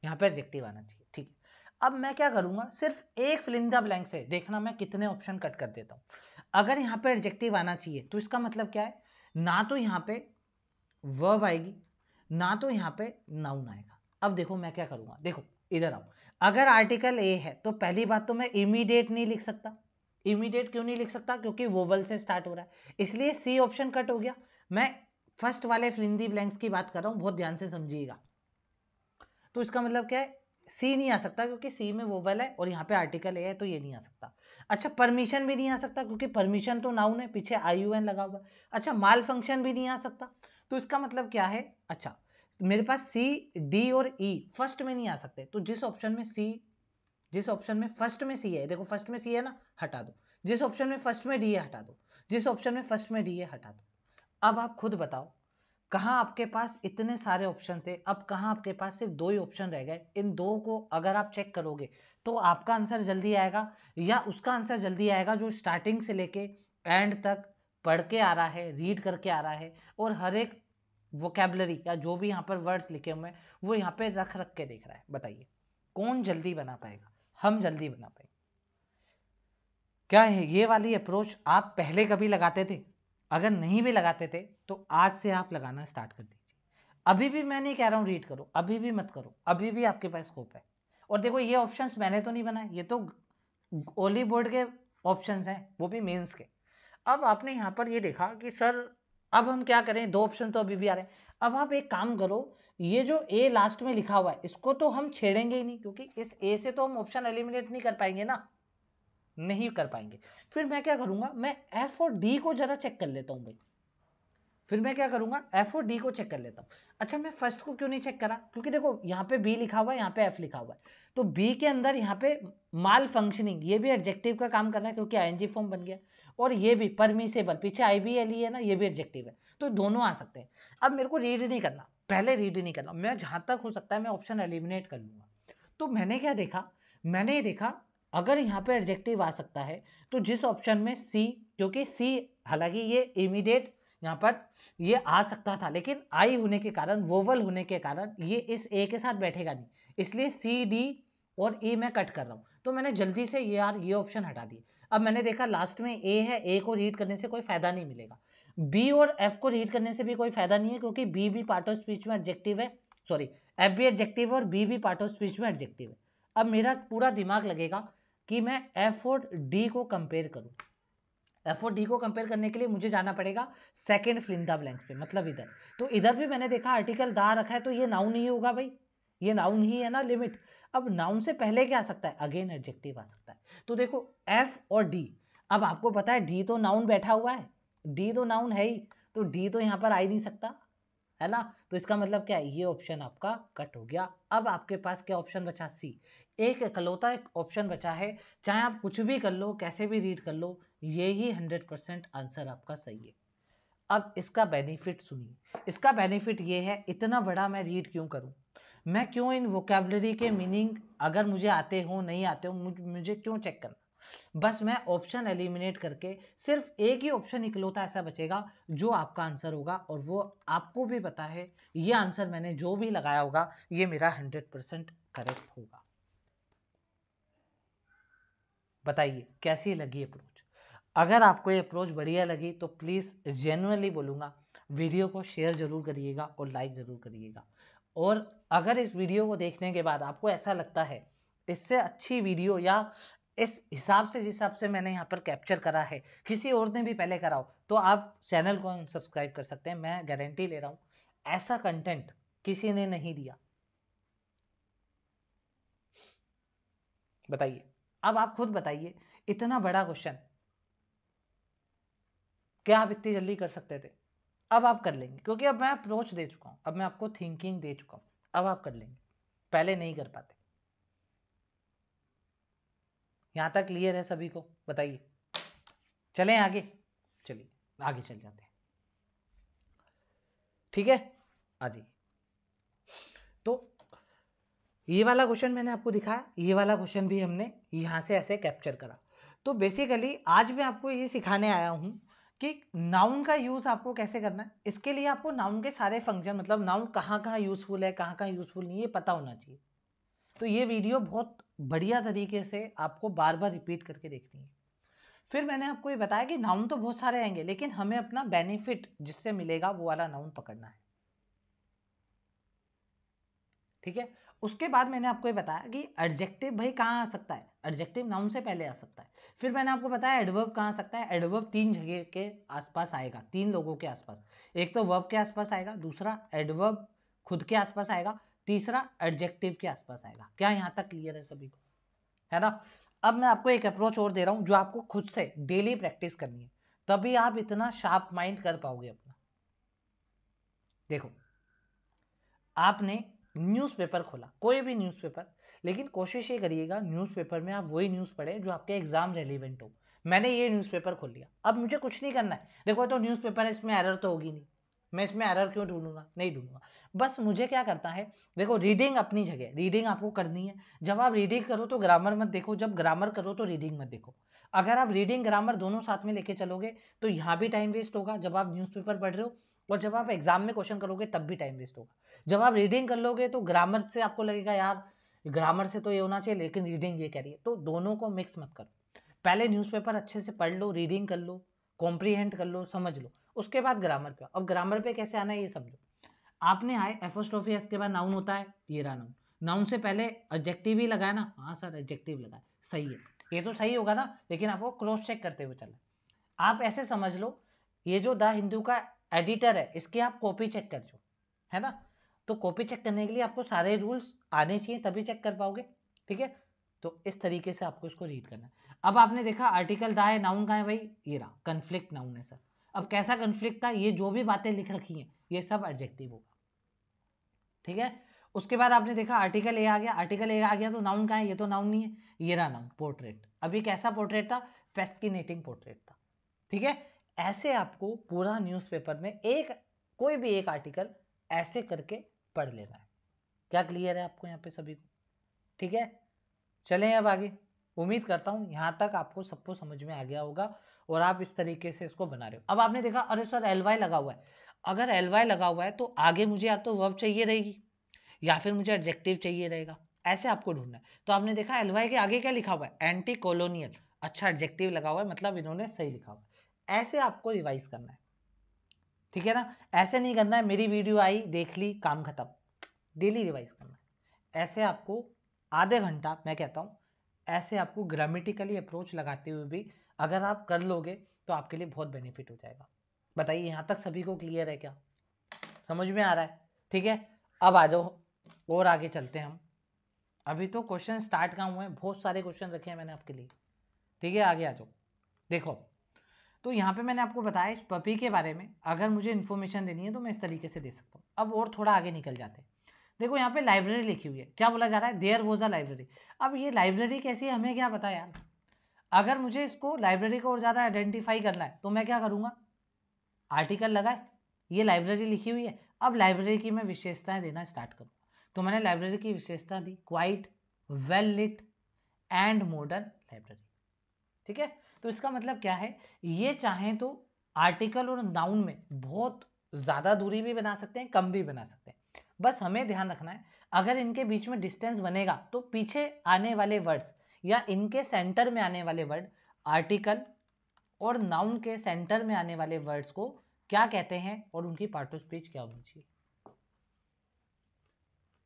यहाँ पे एडजेक्टिव आना चाहिए ठीक है अब मैं क्या करूँगा सिर्फ एक फिलिंदा ब्लैंक से देखना मैं कितने ऑप्शन कट कर देता हूँ अगर यहाँ पे एडजेक्टिव आना चाहिए तो इसका मतलब क्या है ना तो यहाँ पे वर्ब आएगी ना तो यहाँ पे नाउन आएगा अब देखो मैं क्या करूँगा देखो इधर आओ अगर आर्टिकल ए है तो पहली बात तो मैं इमीडिएट नहीं लिख सकता इमीडिएट क्यों नहीं लिख सकता क्योंकि वोवल से स्टार्ट हो रहा है इसलिए सी ऑप्शन कट हो गया मैं फर्स्ट वाले फिलिंदी ब्लैंक्स की बात कर रहा हूँ बहुत ध्यान से समझिएगा तो इसका मतलब क्या है सी नहीं आ सकता क्योंकि सी में वोवल है और यहाँ पे आर्टिकल ए है तो ये नहीं आ सकता अच्छा परमिशन भी नहीं आ सकता क्योंकि परमिशन तो नाउन है पीछे आई यू एन लगा हुआ अच्छा माल फंक्शन भी नहीं आ सकता तो इसका मतलब क्या है अच्छा मेरे पास सी डी और ई e, फर्स्ट में नहीं आ सकते तो जिस ऑप्शन में सी जिस ऑप्शन में फर्स्ट में सी है देखो फर्स्ट में सी है ना हटा दो जिस ऑप्शन में फर्स्ट में डी है हटा दो जिस ऑप्शन में फर्स्ट में डी है हटा दो अब आप खुद बताओ कहाँ आपके पास इतने सारे ऑप्शन थे अब कहाँ आपके पास सिर्फ दो ही ऑप्शन रह गए इन दो को अगर आप चेक करोगे तो आपका आंसर जल्दी आएगा या उसका आंसर जल्दी आएगा जो स्टार्टिंग से लेके एंड तक पढ़ के आ रहा है रीड करके आ रहा है और हर एक वोकेबलरी या जो भी यहाँ पर वर्ड्स लिखे हुए हैं वो यहाँ पे रख रख के देख रहा है बताइए कौन जल्दी बना पाएगा हम जल्दी बना पाएंगे क्या है ये वाली अप्रोच आप पहले कभी लगाते थे अगर नहीं भी लगाते थे तो आज से आप लगाना स्टार्ट कर दीजिए अभी भी मैं नहीं कह रहा हूँ रीड करो अभी भी मत करो अभी भी आपके पास होप है और देखो ये ऑप्शन मैंने तो नहीं बनाए ये तो ओली बोर्ड के ऑप्शन हैं वो भी मेन्स के अब आपने यहाँ पर ये देखा कि सर अब हम क्या करें दो ऑप्शन तो अभी भी आ रहे हैं अब आप एक काम करो ये जो ए लास्ट में लिखा हुआ है इसको तो हम छेड़ेंगे ही नहीं क्योंकि इस ए से तो हम ऑप्शन एलिमिनेट नहीं कर पाएंगे ना नहीं कर पाएंगे फिर मैं क्या करूंगा मैं एफ और डी को जरा चेक कर लेता हूँ भाई फिर मैं क्या करूंगा एफ और डी को चेक कर लेता हूँ अच्छा मैं फर्स्ट को क्यों नहीं चेक करा क्योंकि देखो यहाँ पे बी लिखा हुआ है यहाँ पे एफ लिखा हुआ है तो बी के अंदर यहाँ पे माल फंक्शनिंग ये भी एडजेक्टिव का काम कर रहा है क्योंकि आई फॉर्म बन गया और ये भी परमिसेबल पीछे आई बी एल है ना ये भी एडजेक्टिव है तो दोनों आ सकते हैं अब मेरे को रीड नहीं करना पहले रीड नहीं करना मैं जहाँ तक हो सकता है मैं ऑप्शन एलिमिनेट कर लूंगा तो मैंने क्या देखा मैंने ये देखा अगर यहाँ पे एडजेक्टिव आ सकता है तो जिस ऑप्शन में सी क्योंकि सी हालांकि ये इमीडिएट यहाँ पर ये आ सकता था लेकिन आई होने के कारण वोवल होने के कारण ये इस ए के साथ बैठेगा नहीं इसलिए सी डी और ए मैं कट कर रहा हूँ तो मैंने जल्दी से ये यार ये ऑप्शन हटा दिए अब मैंने देखा लास्ट में ए है ए को रीड करने से कोई फायदा नहीं मिलेगा बी और एफ को रीड करने से भी कोई फायदा नहीं है क्योंकि बी भी पार्ट ऑफ स्पीच में एडजेक्टिव है सॉरी एफ भी एडजेक्टिव और बी भी पार्ट ऑफ स्पीच में एडजेक्टिव है अब मेरा पूरा दिमाग लगेगा कि मैं एफ और डी को कंपेयर करूँ एफ ओ डी को कंपेयर करने के लिए मुझे जाना पड़ेगा सेकेंड फिलिंग द ब्लैंक्स पे मतलब इधर तो इधर भी मैंने देखा आर्टिकल दा रखा है तो ये नाउन ही होगा भाई ये नाउन ही है ना लिमिट अब नाउन से पहले क्या आ सकता है अगेन एडजेक्टिव आ सकता है तो देखो एफ और डी अब आपको पता है डी तो नाउन बैठा हुआ है डी तो नाउन है ही तो डी तो यहाँ पर आ ही नहीं सकता है ना तो इसका मतलब क्या है ये ऑप्शन आपका कट हो गया अब आपके पास क्या ऑप्शन बचा सी एक इकलौता एक ऑप्शन बचा है चाहे आप कुछ भी कर लो कैसे भी रीड कर लो ये ही परसेंट आंसर आपका सही है अब इसका बेनिफिट सुनिए इसका बेनिफिट ये है इतना बड़ा मैं रीड क्यों करूं मैं क्यों इन वोकेबलरी के मीनिंग अगर मुझे आते हो नहीं आते हो मुझे क्यों चेक करना बस मैं ऑप्शन एलिमिनेट करके सिर्फ एक ही ऑप्शन निकलोता ऐसा बचेगा जो आपका आंसर होगा और वो आपको भी पता है ये आंसर मैंने जो भी लगाया होगा ये मेरा हंड्रेड परसेंट करेक्ट होगा बताइए कैसी लगी अप्रोच अगर आपको ये अप्रोच बढ़िया लगी तो प्लीज़ जेनुअनली बोलूँगा वीडियो को शेयर ज़रूर करिएगा और लाइक ज़रूर करिएगा और अगर इस वीडियो को देखने के बाद आपको ऐसा लगता है इससे अच्छी वीडियो या इस हिसाब से जिस हिसाब से मैंने यहाँ पर कैप्चर करा है किसी और ने भी पहले कराओ तो आप चैनल को सब्सक्राइब कर सकते हैं मैं गारंटी ले रहा हूँ ऐसा कंटेंट किसी ने नहीं दिया बताइए अब आप खुद बताइए इतना बड़ा क्वेश्चन क्या आप इतनी जल्दी कर सकते थे अब आप कर लेंगे क्योंकि अब मैं अप्रोच दे चुका हूँ अब मैं आपको थिंकिंग दे चुका हूँ अब आप कर लेंगे पहले नहीं कर पाते यहाँ तक क्लियर है सभी को बताइए चलें आगे चलिए आगे चल जाते हैं ठीक है आ हाँ तो ये वाला क्वेश्चन मैंने आपको दिखाया ये वाला क्वेश्चन भी हमने यहाँ से ऐसे कैप्चर करा तो बेसिकली आज मैं आपको ये सिखाने आया हूँ कि नाउन का यूज आपको कैसे करना है इसके लिए आपको नाउन के सारे फंक्शन मतलब नाउन कहाँ कहाँ यूजफुल है कहाँ कहाँ यूजफुल नहीं है पता होना चाहिए तो ये वीडियो बहुत बढ़िया तरीके से आपको बार बार रिपीट करके देखनी है फिर मैंने आपको ये बताया कि नाउन तो बहुत सारे आएंगे लेकिन हमें अपना बेनिफिट जिससे मिलेगा वो वाला नाउन पकड़ना है ठीक है उसके बाद मैंने आपको ये बताया कि एडजेक्टिव भाई कहाँ आ सकता है एडजेक्टिव नाउन से पहले आ सकता है फिर मैंने आपको बताया एडवर्ब कहाँ आ सकता है एडवर्ब तीन जगह के आसपास आएगा तीन लोगों के आसपास एक तो वर्ब के आसपास आएगा दूसरा एडवर्ब खुद के आसपास आएगा तीसरा एडजेक्टिव के आसपास आएगा क्या यहाँ तक क्लियर है सभी को है ना अब मैं आपको एक अप्रोच और दे रहा हूँ जो आपको खुद से डेली प्रैक्टिस करनी है तभी आप इतना शार्प माइंड कर पाओगे अपना देखो आपने न्यूज़पेपर खोला कोई भी न्यूज़पेपर लेकिन कोशिश ये करिएगा न्यूज़पेपर में आप वही न्यूज़ पढ़ें जो आपके एग्जाम रेलिवेंट हो मैंने ये न्यूज़पेपर खोल लिया अब मुझे कुछ नहीं करना है देखो तो न्यूज़पेपर है इसमें एरर तो होगी नहीं मैं इसमें एरर क्यों ढूंढूंगा नहीं ढूंढूंगा बस मुझे क्या करता है देखो रीडिंग अपनी जगह रीडिंग आपको करनी है जब आप रीडिंग करो तो ग्रामर मत देखो जब ग्रामर करो तो रीडिंग मत देखो अगर आप रीडिंग ग्रामर दोनों साथ में लेके चलोगे तो यहाँ भी टाइम वेस्ट होगा जब आप न्यूज़पेपर पढ़ रहे हो और जब आप एग्जाम में क्वेश्चन करोगे तब भी टाइम वेस्ट होगा जब आप रीडिंग कर लोगे तो ग्रामर से आपको लगेगा यार ग्रामर से तो ये होना चाहिए लेकिन रीडिंग ये कह रही है तो दोनों को मिक्स मत करो पहले न्यूज़पेपर अच्छे से पढ़ लो रीडिंग कर लो कॉम्प्रीहेंड कर लो समझ लो उसके बाद ग्रामर पे अब ग्रामर पे कैसे आना है ये समझो आपने आए एफोस्ट्रोफी एस के बाद नाउन होता है ये रहा नाउन नाउन से पहले एडजेक्टिव ही लगाया ना हाँ सर एडजेक्टिव लगाए सही है ये तो सही होगा ना लेकिन आपको क्रॉस चेक करते हुए चलना आप ऐसे समझ लो ये जो द हिंदू का एडिटर है इसकी आप कॉपी चेक कर जो है ना तो कॉपी चेक करने के लिए आपको सारे रूल्स आने चाहिए तभी चेक कर पाओगे ठीक है तो इस तरीके से आपको इसको रीड करना है अब आपने देखा आर्टिकल दा है नाउन का है भाई ये रहा कन्फ्लिक्ट नाउन है सर अब कैसा कन्फ्लिक्ट था ये जो भी बातें लिख रखी हैं ये सब एडजेक्टिव होगा ठीक है उसके बाद आपने देखा आर्टिकल ए आ गया आर्टिकल ए आ गया तो नाउन का है ये तो नाउन नहीं है ये रहा नाउन पोर्ट्रेट अब ये कैसा पोर्ट्रेट था फैस्किनेटिंग पोर्ट्रेट था ठीक है ऐसे आपको पूरा न्यूज़पेपर में एक कोई भी एक आर्टिकल ऐसे करके पढ़ लेना है क्या क्लियर है आपको यहाँ पे सभी को ठीक है चलें अब आगे उम्मीद करता हूँ यहाँ तक आपको सबको समझ में आ गया होगा और आप इस तरीके से इसको बना रहे हो अब आपने देखा अरे सर एल लगा हुआ है अगर एल लगा हुआ है तो आगे मुझे या तो वर्ब चाहिए रहेगी या फिर मुझे एडजेक्टिव चाहिए रहेगा ऐसे आपको ढूंढना है तो आपने देखा एल के आगे क्या लिखा हुआ है एंटी कॉलोनियल अच्छा एडजेक्टिव लगा हुआ है मतलब इन्होंने सही लिखा हुआ है ऐसे आपको रिवाइज करना है ठीक है ना ऐसे नहीं करना है मेरी वीडियो आई देख ली काम खत्म डेली रिवाइज करना है ऐसे आपको आधे घंटा मैं कहता हूँ ऐसे आपको ग्रामेटिकली अप्रोच लगाते हुए भी अगर आप कर लोगे तो आपके लिए बहुत बेनिफिट हो जाएगा बताइए यहाँ तक सभी को क्लियर है क्या समझ में आ रहा है ठीक है अब आ जाओ और आगे चलते हैं हम अभी तो क्वेश्चन स्टार्ट कहाँ हुए हैं बहुत सारे क्वेश्चन रखे हैं मैंने आपके लिए ठीक है आगे आ जाओ देखो तो यहाँ पे मैंने आपको बताया इस पपी के बारे में अगर मुझे इन्फॉर्मेशन देनी है तो मैं इस तरीके से दे सकता हूँ अब और थोड़ा आगे निकल जाते हैं देखो यहाँ पे लाइब्रेरी लिखी हुई है क्या बोला जा रहा है देयर वॉज अ लाइब्रेरी अब ये लाइब्रेरी कैसी है हमें क्या पता यार अगर मुझे इसको लाइब्रेरी को और ज़्यादा आइडेंटिफाई करना है तो मैं क्या करूँगा आर्टिकल लगाए ये लाइब्रेरी लिखी हुई है अब लाइब्रेरी की मैं विशेषताएँ देना स्टार्ट करूँगा तो मैंने लाइब्रेरी की विशेषता दी quite well lit and modern library ठीक है तो इसका मतलब क्या है ये चाहें तो आर्टिकल और नाउन में बहुत ज़्यादा दूरी भी बना सकते हैं कम भी बना सकते हैं बस हमें ध्यान रखना है अगर इनके बीच में डिस्टेंस बनेगा तो पीछे आने वाले वर्ड्स या इनके सेंटर में आने वाले वर्ड आर्टिकल और नाउन के सेंटर में आने वाले वर्ड्स को क्या कहते हैं और उनकी पार्ट ऑफ स्पीच क्या होनी चाहिए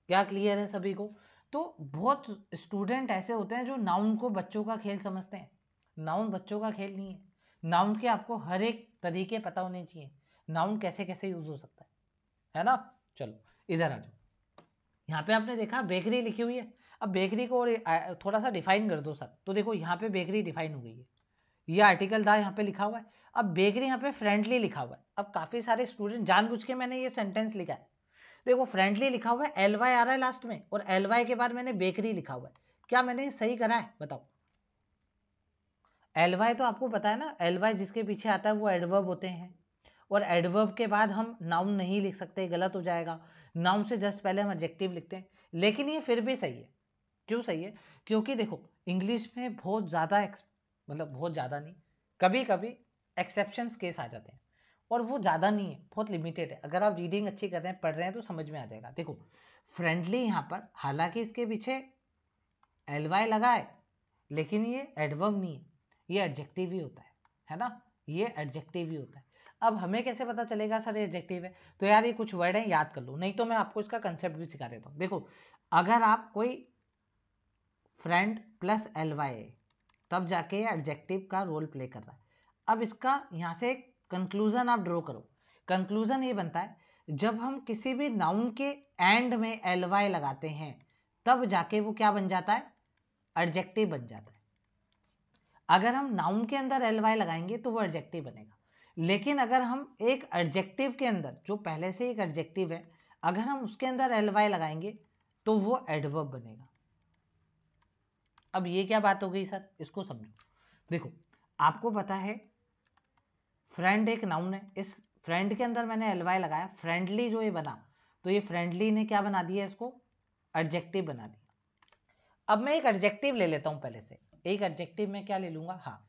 क्या क्लियर है सभी को तो बहुत स्टूडेंट ऐसे होते हैं जो नाउन को बच्चों का खेल समझते हैं नाउन बच्चों का खेल नहीं है नाउन के आपको हर एक तरीके पता होने चाहिए नाउन कैसे कैसे यूज हो सकता है है ना चलो इधर आ जाओ यहाँ पे आपने देखा बेकरी लिखी हुई है अब बेकरी को और थोड़ा सा डिफाइन कर दो सर तो देखो यहाँ पे बेकरी डिफाइन हो गई है ये आर्टिकल था यहाँ पे लिखा हुआ है अब बेकरी यहाँ पे फ्रेंडली लिखा हुआ है अब काफी सारे स्टूडेंट जानबूझ के मैंने ये सेंटेंस लिखा है देखो फ्रेंडली लिखा हुआ है एल आ रहा है लास्ट में और एल के बाद मैंने बेकरी लिखा हुआ है क्या मैंने सही करा है बताओ एलवाई तो आपको पता है ना एलवाई जिसके पीछे आता है वो एडवर्ब होते हैं और एडवर्ब के बाद हम नाउन नहीं लिख सकते गलत हो जाएगा नाउन से जस्ट पहले हम एडजेक्टिव लिखते हैं लेकिन ये फिर भी सही है क्यों सही है क्योंकि देखो इंग्लिश में बहुत ज़्यादा मतलब बहुत ज़्यादा नहीं कभी कभी एक्सेप्शन केस आ जाते हैं और वो ज़्यादा नहीं है बहुत लिमिटेड है अगर आप रीडिंग अच्छी कर रहे हैं पढ़ रहे हैं तो समझ में आ जाएगा देखो फ्रेंडली यहाँ पर हालांकि इसके पीछे एल वाई लगा है लेकिन ये एडवर्ब नहीं है ये एडजेक्टिव ही होता है है ना ये एडजेक्टिव ही होता है अब हमें कैसे पता चलेगा सर ये एडजेक्टिव है तो यार ये कुछ वर्ड है याद कर लो नहीं तो मैं आपको इसका कंसेप्ट भी सिखा देता हूँ देखो अगर आप कोई फ्रेंड प्लस एल वाई तब जाके ये एडजेक्टिव का रोल प्ले कर रहा है अब इसका यहाँ से कंक्लूजन आप ड्रॉ करो कंक्लूजन ये बनता है जब हम किसी भी नाउन के एंड में एल वाई लगाते हैं तब जाके वो क्या बन जाता है एडजेक्टिव बन जाता है अगर हम नाउन के अंदर एल वाई लगाएंगे तो वो एडजेक्टिव बनेगा लेकिन अगर हम एक एडजेक्टिव के अंदर जो पहले से एक एडजेक्टिव है अगर हम उसके अंदर एल वाई लगाएंगे तो वो एडवर्ब बनेगा अब ये क्या बात हो गई सर इसको समझो देखो आपको पता है फ्रेंड एक नाउन है इस फ्रेंड के अंदर मैंने एल वाई लगाया फ्रेंडली जो ये बना तो ये फ्रेंडली ने क्या बना दिया इसको एडजेक्टिव बना दिया अब मैं एक एडजेक्टिव ले लेता हूं पहले से एक एडजेक्टिव में क्या ले लूंगा हाँ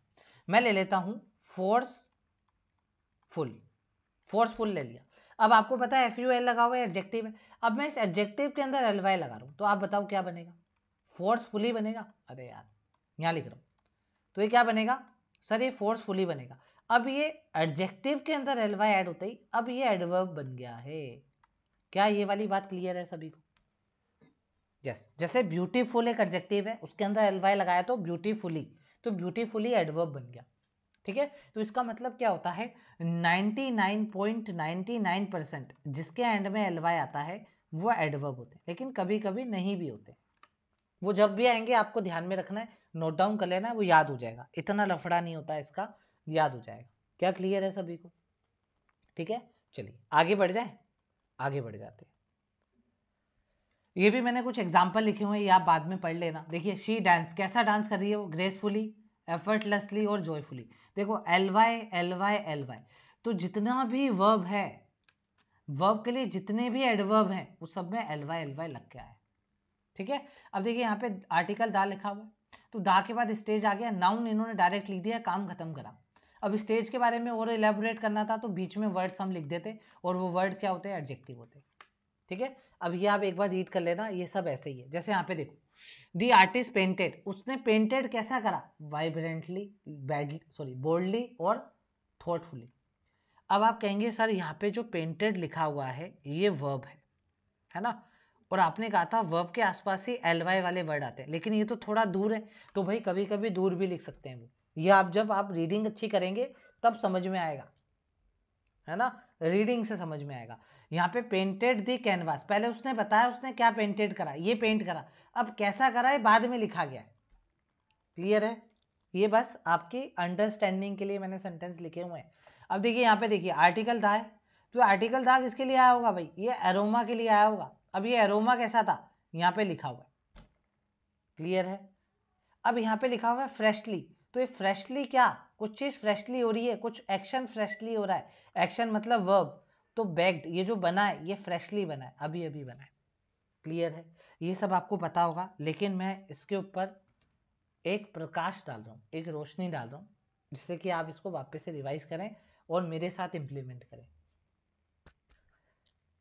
मैं ले लेता हूं फोर्सफुल फोर्सफुल ले लिया अब आपको पता है एफ यू एल लगा हुआ है एडजेक्टिव है अब मैं इस एडजेक्टिव के अंदर एल वाई लगा रहा हूँ तो आप बताओ क्या बनेगा फोर्सफुली बनेगा अरे यार यहाँ लिख रहा हूँ तो ये क्या बनेगा सर ये फोर्सफुली बनेगा अब ये एडजेक्टिव के अंदर एल वाई एड होते ही अब ये एडवर्ब बन गया है क्या ये वाली बात क्लियर है सभी को यस जैसे ब्यूटीफुल एक एडजेक्टिव है उसके अंदर एल वाई लगाया तो ब्यूटीफुली तो ब्यूटीफुली एडवर्ब बन गया ठीक है तो इसका मतलब क्या होता है 99.99 परसेंट जिसके एंड में एल वाई आता है वो एडवर्ब होते हैं लेकिन कभी कभी नहीं भी होते वो जब भी आएंगे आपको ध्यान में रखना है नोट डाउन कर लेना है वो याद हो जाएगा इतना लफड़ा नहीं होता इसका याद हो जाएगा क्या क्लियर है सभी को ठीक है चलिए आगे बढ़ जाए आगे बढ़ जाते हैं ये भी मैंने कुछ एग्जाम्पल लिखे हुए हैं ये आप बाद में पढ़ लेना देखिए शी डांस कैसा डांस कर रही है वो ग्रेसफुली एफर्टलेसली और जॉयफुली देखो L Y L Y L Y तो जितना भी वर्ब है वर्ब के लिए जितने भी एडवर्ब हैं वो सब में एल वाई एल वाई लग के आया ठीक है अब देखिए यहाँ पे आर्टिकल दा लिखा हुआ है तो दा के बाद स्टेज आ गया नाउन इन्होंने डायरेक्ट लिख दिया काम खत्म करा अब स्टेज के बारे में और इलेबोरेट करना था तो बीच में वर्ड्स हम लिख देते और वो वर्ड क्या होते हैं एडजेक्टिव होते हैं ठीक है अब ये आप एक बार रीड कर लेना ये सब ऐसे ही है जैसे यहाँ पे देखो दी आर्टिस्ट पेंटेड उसने पेंटेड कैसा करा वाइब्रेंटली बैडली सॉरी बोल्डली और थॉटफुली अब आप कहेंगे सर यहाँ पे जो पेंटेड लिखा हुआ है ये वर्ब है है ना और आपने कहा था वर्ब के आसपास ही एल वाई वाले वर्ड आते हैं लेकिन ये तो थोड़ा दूर है तो भाई कभी कभी दूर भी लिख सकते हैं वो ये आप जब आप रीडिंग अच्छी करेंगे तब समझ में आएगा है ना रीडिंग से समझ में आएगा यहाँ पे पेंटेड दी कैनवास पहले उसने बताया उसने क्या पेंटेड करा ये पेंट करा अब कैसा करा है बाद में लिखा गया क्लियर है ये बस आपकी अंडरस्टैंडिंग के लिए मैंने सेंटेंस लिखे हुए हैं अब देखिए यहाँ पे देखिए आर्टिकल था तो आर्टिकल था किसके लिए आया होगा भाई ये एरोमा के लिए आया होगा अब ये एरोमा कैसा था यहाँ पे लिखा हुआ है क्लियर है अब यहाँ पे लिखा हुआ है फ्रेशली तो ये फ्रेशली क्या कुछ चीज फ्रेशली हो रही है कुछ एक्शन फ्रेशली हो रहा है एक्शन मतलब वर्ब तो बेग्ड ये जो बना है ये फ्रेशली बना है अभी अभी बना है क्लियर है ये सब आपको पता होगा लेकिन मैं इसके ऊपर एक प्रकाश डाल रहा हूँ एक रोशनी डाल रहा हूँ जिससे कि आप इसको वापस से रिवाइज करें और मेरे साथ इम्प्लीमेंट करें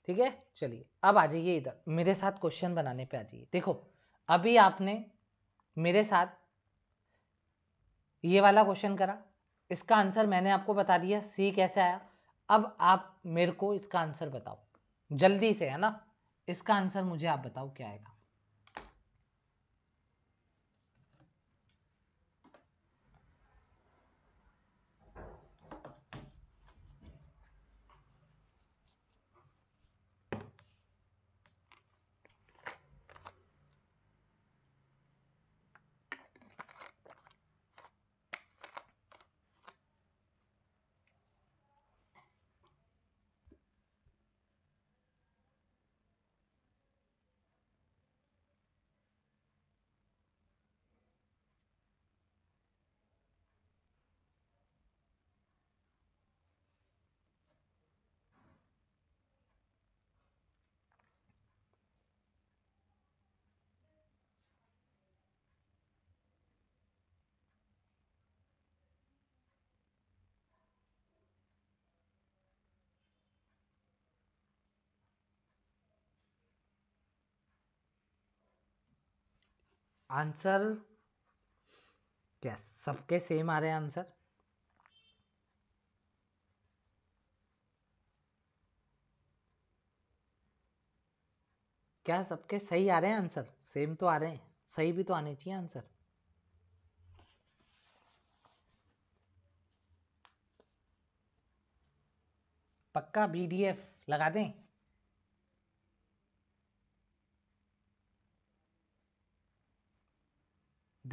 ठीक है चलिए अब आ जाइए इधर मेरे साथ क्वेश्चन बनाने पे आ जाइए देखो अभी आपने मेरे साथ ये वाला क्वेश्चन करा इसका आंसर मैंने आपको बता दिया सी कैसे आया अब आप मेरे को इसका आंसर बताओ जल्दी से है ना इसका आंसर मुझे आप बताओ क्या आएगा आंसर क्या सबके सेम आ रहे हैं आंसर क्या सबके सही आ रहे हैं आंसर सेम तो आ रहे हैं सही भी तो आने चाहिए आंसर पक्का बीडीएफ लगा दें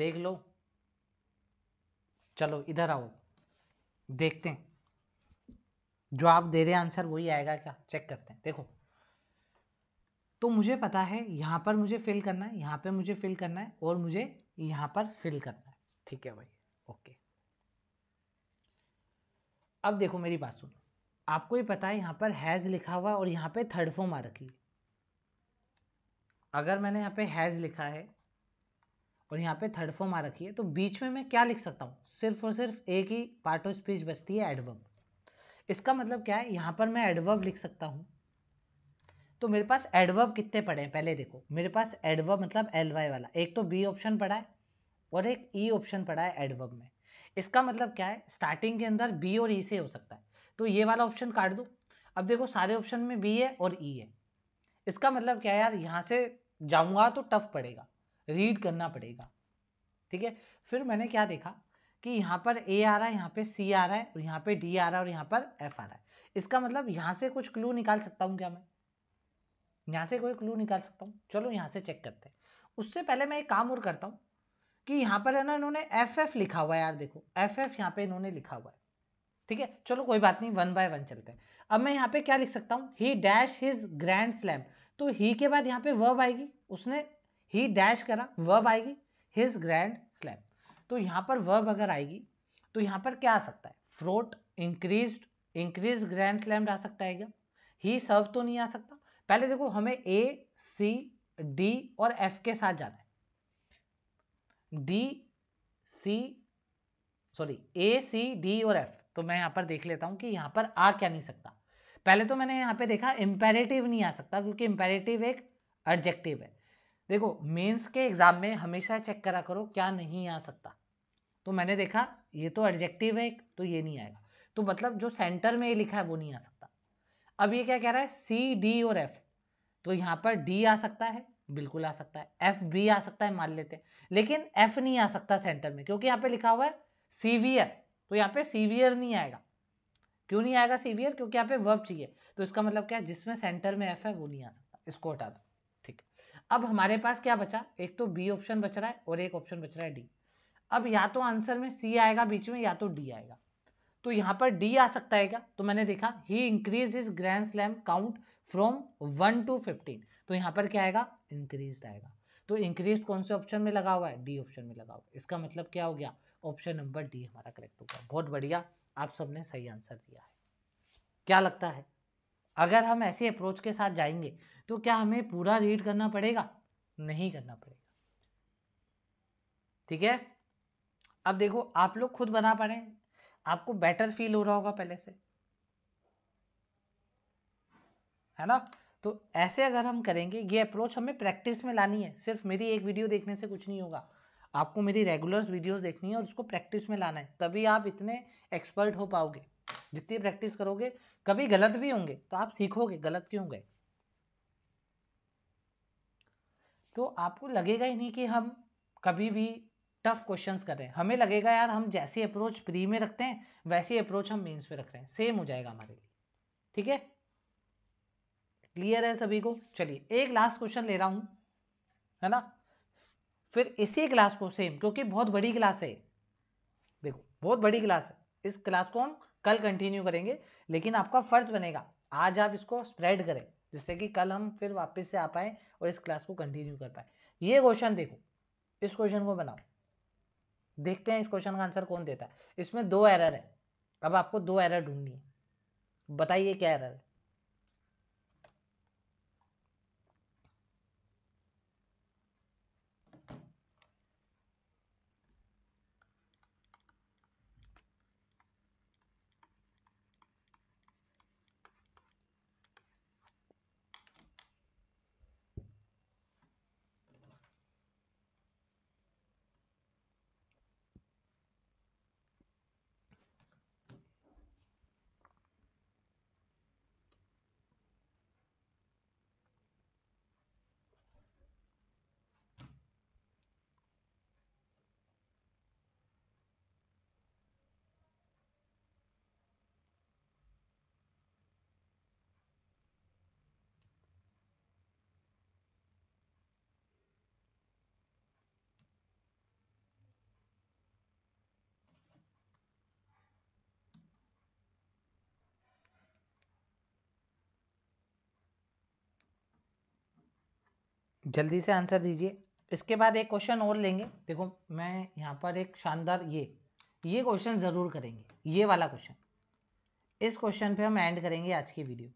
देख लो चलो इधर आओ देखते हैं जो आप दे रहे आंसर वही आएगा क्या चेक करते हैं देखो तो मुझे पता है यहाँ पर मुझे फिल करना है यहाँ पे मुझे फिल करना है और मुझे यहाँ पर फिल करना है ठीक है भाई ओके अब देखो मेरी बात सुनो आपको ही पता है यहाँ पर हैज़ लिखा हुआ और यहाँ पे थर्ड फॉर्म आ रखी है अगर मैंने यहाँ पे हैज़ लिखा है और यहाँ पे थर्ड फॉर्म आ रखी है तो बीच में मैं क्या लिख सकता हूँ सिर्फ और सिर्फ एक ही पार्ट ऑफ स्पीच बचती है एडवर्ब इसका मतलब क्या है यहाँ पर मैं एडवर्ब लिख सकता हूँ तो मेरे पास एडवर्ब कितने पड़े हैं पहले देखो मेरे पास एडवर्ब मतलब एल वाई वाला एक तो बी ऑप्शन पड़ा है और एक ई e ऑप्शन पड़ा है एडवर्ब में इसका मतलब क्या है स्टार्टिंग के अंदर बी और ई e से हो सकता है तो ये वाला ऑप्शन काट दो अब देखो सारे ऑप्शन में बी है और ई e है इसका मतलब क्या है यार यहाँ से जाऊँगा तो टफ पड़ेगा रीड करना पड़ेगा ठीक है फिर मैंने क्या देखा कि यहाँ पर ए आ रहा है यहाँ पे सी आ रहा है और यहाँ पे डी आ रहा है और यहाँ पर एफ आ रहा है इसका मतलब यहाँ से कुछ क्लू निकाल सकता हूँ क्या मैं यहाँ से कोई क्लू निकाल सकता हूँ चलो यहाँ से चेक करते हैं उससे पहले मैं एक काम और करता हूँ कि यहाँ पर है ना इन्होंने एफ एफ लिखा हुआ है यार देखो एफ एफ यहाँ पे इन्होंने लिखा हुआ है ठीक है चलो कोई बात नहीं वन बाय वन चलते हैं अब मैं यहाँ पे क्या लिख सकता हूँ he dash his grand slam तो ही के बाद यहाँ पे वर्ब आएगी उसने ही डैश करा वर्ब आएगी हिज ग्रैंड स्लैम तो यहाँ पर वर्ब अगर आएगी तो यहाँ पर क्या आ सकता है फ्रोट इंक्रीज इंक्रीज ग्रैंड स्लैम आ सकता है क्या ही सर्व तो नहीं आ सकता पहले देखो हमें ए सी डी और एफ के साथ जाना है D C sorry A C D और एफ तो मैं यहाँ पर देख लेता हूँ कि यहाँ पर आ क्या नहीं सकता पहले तो मैंने यहाँ पे देखा इम्पेरेटिव नहीं आ सकता क्योंकि इम्पेरेटिव एक एडजेक्टिव है देखो मेंस के एग्जाम में हमेशा चेक करा करो क्या नहीं आ सकता तो मैंने देखा ये तो एडजेक्टिव है तो ये नहीं आएगा तो मतलब जो सेंटर में ये लिखा है वो नहीं आ सकता अब ये क्या कह रहा है सी डी और एफ तो यहाँ पर डी आ सकता है बिल्कुल आ सकता है एफ बी आ सकता है मान लेते हैं लेकिन एफ नहीं आ सकता सेंटर में क्योंकि यहाँ पे लिखा हुआ है सीवियर तो यहाँ पे सीवियर नहीं आएगा क्यों नहीं आएगा सीवियर क्योंकि यहाँ पे वर्ब चाहिए तो इसका मतलब क्या है जिसमें सेंटर में एफ है वो नहीं आ सकता इसको हटा दो अब हमारे पास क्या बचा एक तो बी ऑप्शन बच रहा है और एक ऑप्शन बच रहा है डी अब या तो आंसर में सी आएगा बीच में या तो डी आएगा तो यहाँ पर डी आ सकता है क्या तो मैंने देखा he increase is grand slam count from one to fifteen तो यहाँ पर क्या आएगा इंक्रीज आएगा तो इंक्रीज कौन से ऑप्शन में लगा हुआ है डी ऑप्शन में लगा हुआ है इसका मतलब क्या हो गया ऑप्शन नंबर डी हमारा करेक्ट होगा बहुत बढ़िया आप सबने सही आंसर दिया है क्या लगता है अगर हम ऐसी अप्रोच के साथ जाएंगे तो क्या हमें पूरा रीड करना पड़ेगा नहीं करना पड़ेगा ठीक है अब देखो आप लोग खुद बना पा रहे हैं आपको बेटर फील हो रहा होगा पहले से है ना तो ऐसे अगर हम करेंगे ये अप्रोच हमें प्रैक्टिस में लानी है सिर्फ मेरी एक वीडियो देखने से कुछ नहीं होगा आपको मेरी रेगुलर वीडियोस देखनी है और उसको प्रैक्टिस में लाना है तभी आप इतने एक्सपर्ट हो पाओगे जितनी प्रैक्टिस करोगे कभी गलत भी होंगे तो आप सीखोगे गलत क्यों गए तो आपको लगेगा ही नहीं कि हम कभी भी टफ क्वेश्चंस कर रहे हैं हमें लगेगा यार हम जैसी अप्रोच प्री में रखते हैं वैसी अप्रोच हम मेंस पे रख रहे हैं सेम हो जाएगा हमारे लिए ठीक है क्लियर है सभी को चलिए एक लास्ट क्वेश्चन ले रहा हूं है ना फिर इसी क्लास को सेम क्योंकि बहुत बड़ी क्लास है देखो बहुत बड़ी क्लास है इस क्लास को हम कल कंटिन्यू करेंगे लेकिन आपका फर्ज बनेगा आज आप इसको स्प्रेड करें जिससे कि कल हम फिर वापस से आ पाए और इस क्लास को कंटिन्यू कर पाए ये क्वेश्चन देखो इस क्वेश्चन को बनाओ देखते हैं इस क्वेश्चन का आंसर कौन देता है इसमें दो एरर है अब आपको दो एरर ढूंढनी है बताइए क्या एरर है जल्दी से आंसर दीजिए इसके बाद एक क्वेश्चन और लेंगे देखो मैं यहाँ पर एक शानदार ये ये क्वेश्चन ज़रूर करेंगे ये वाला क्वेश्चन इस क्वेश्चन पे हम एंड करेंगे आज की वीडियो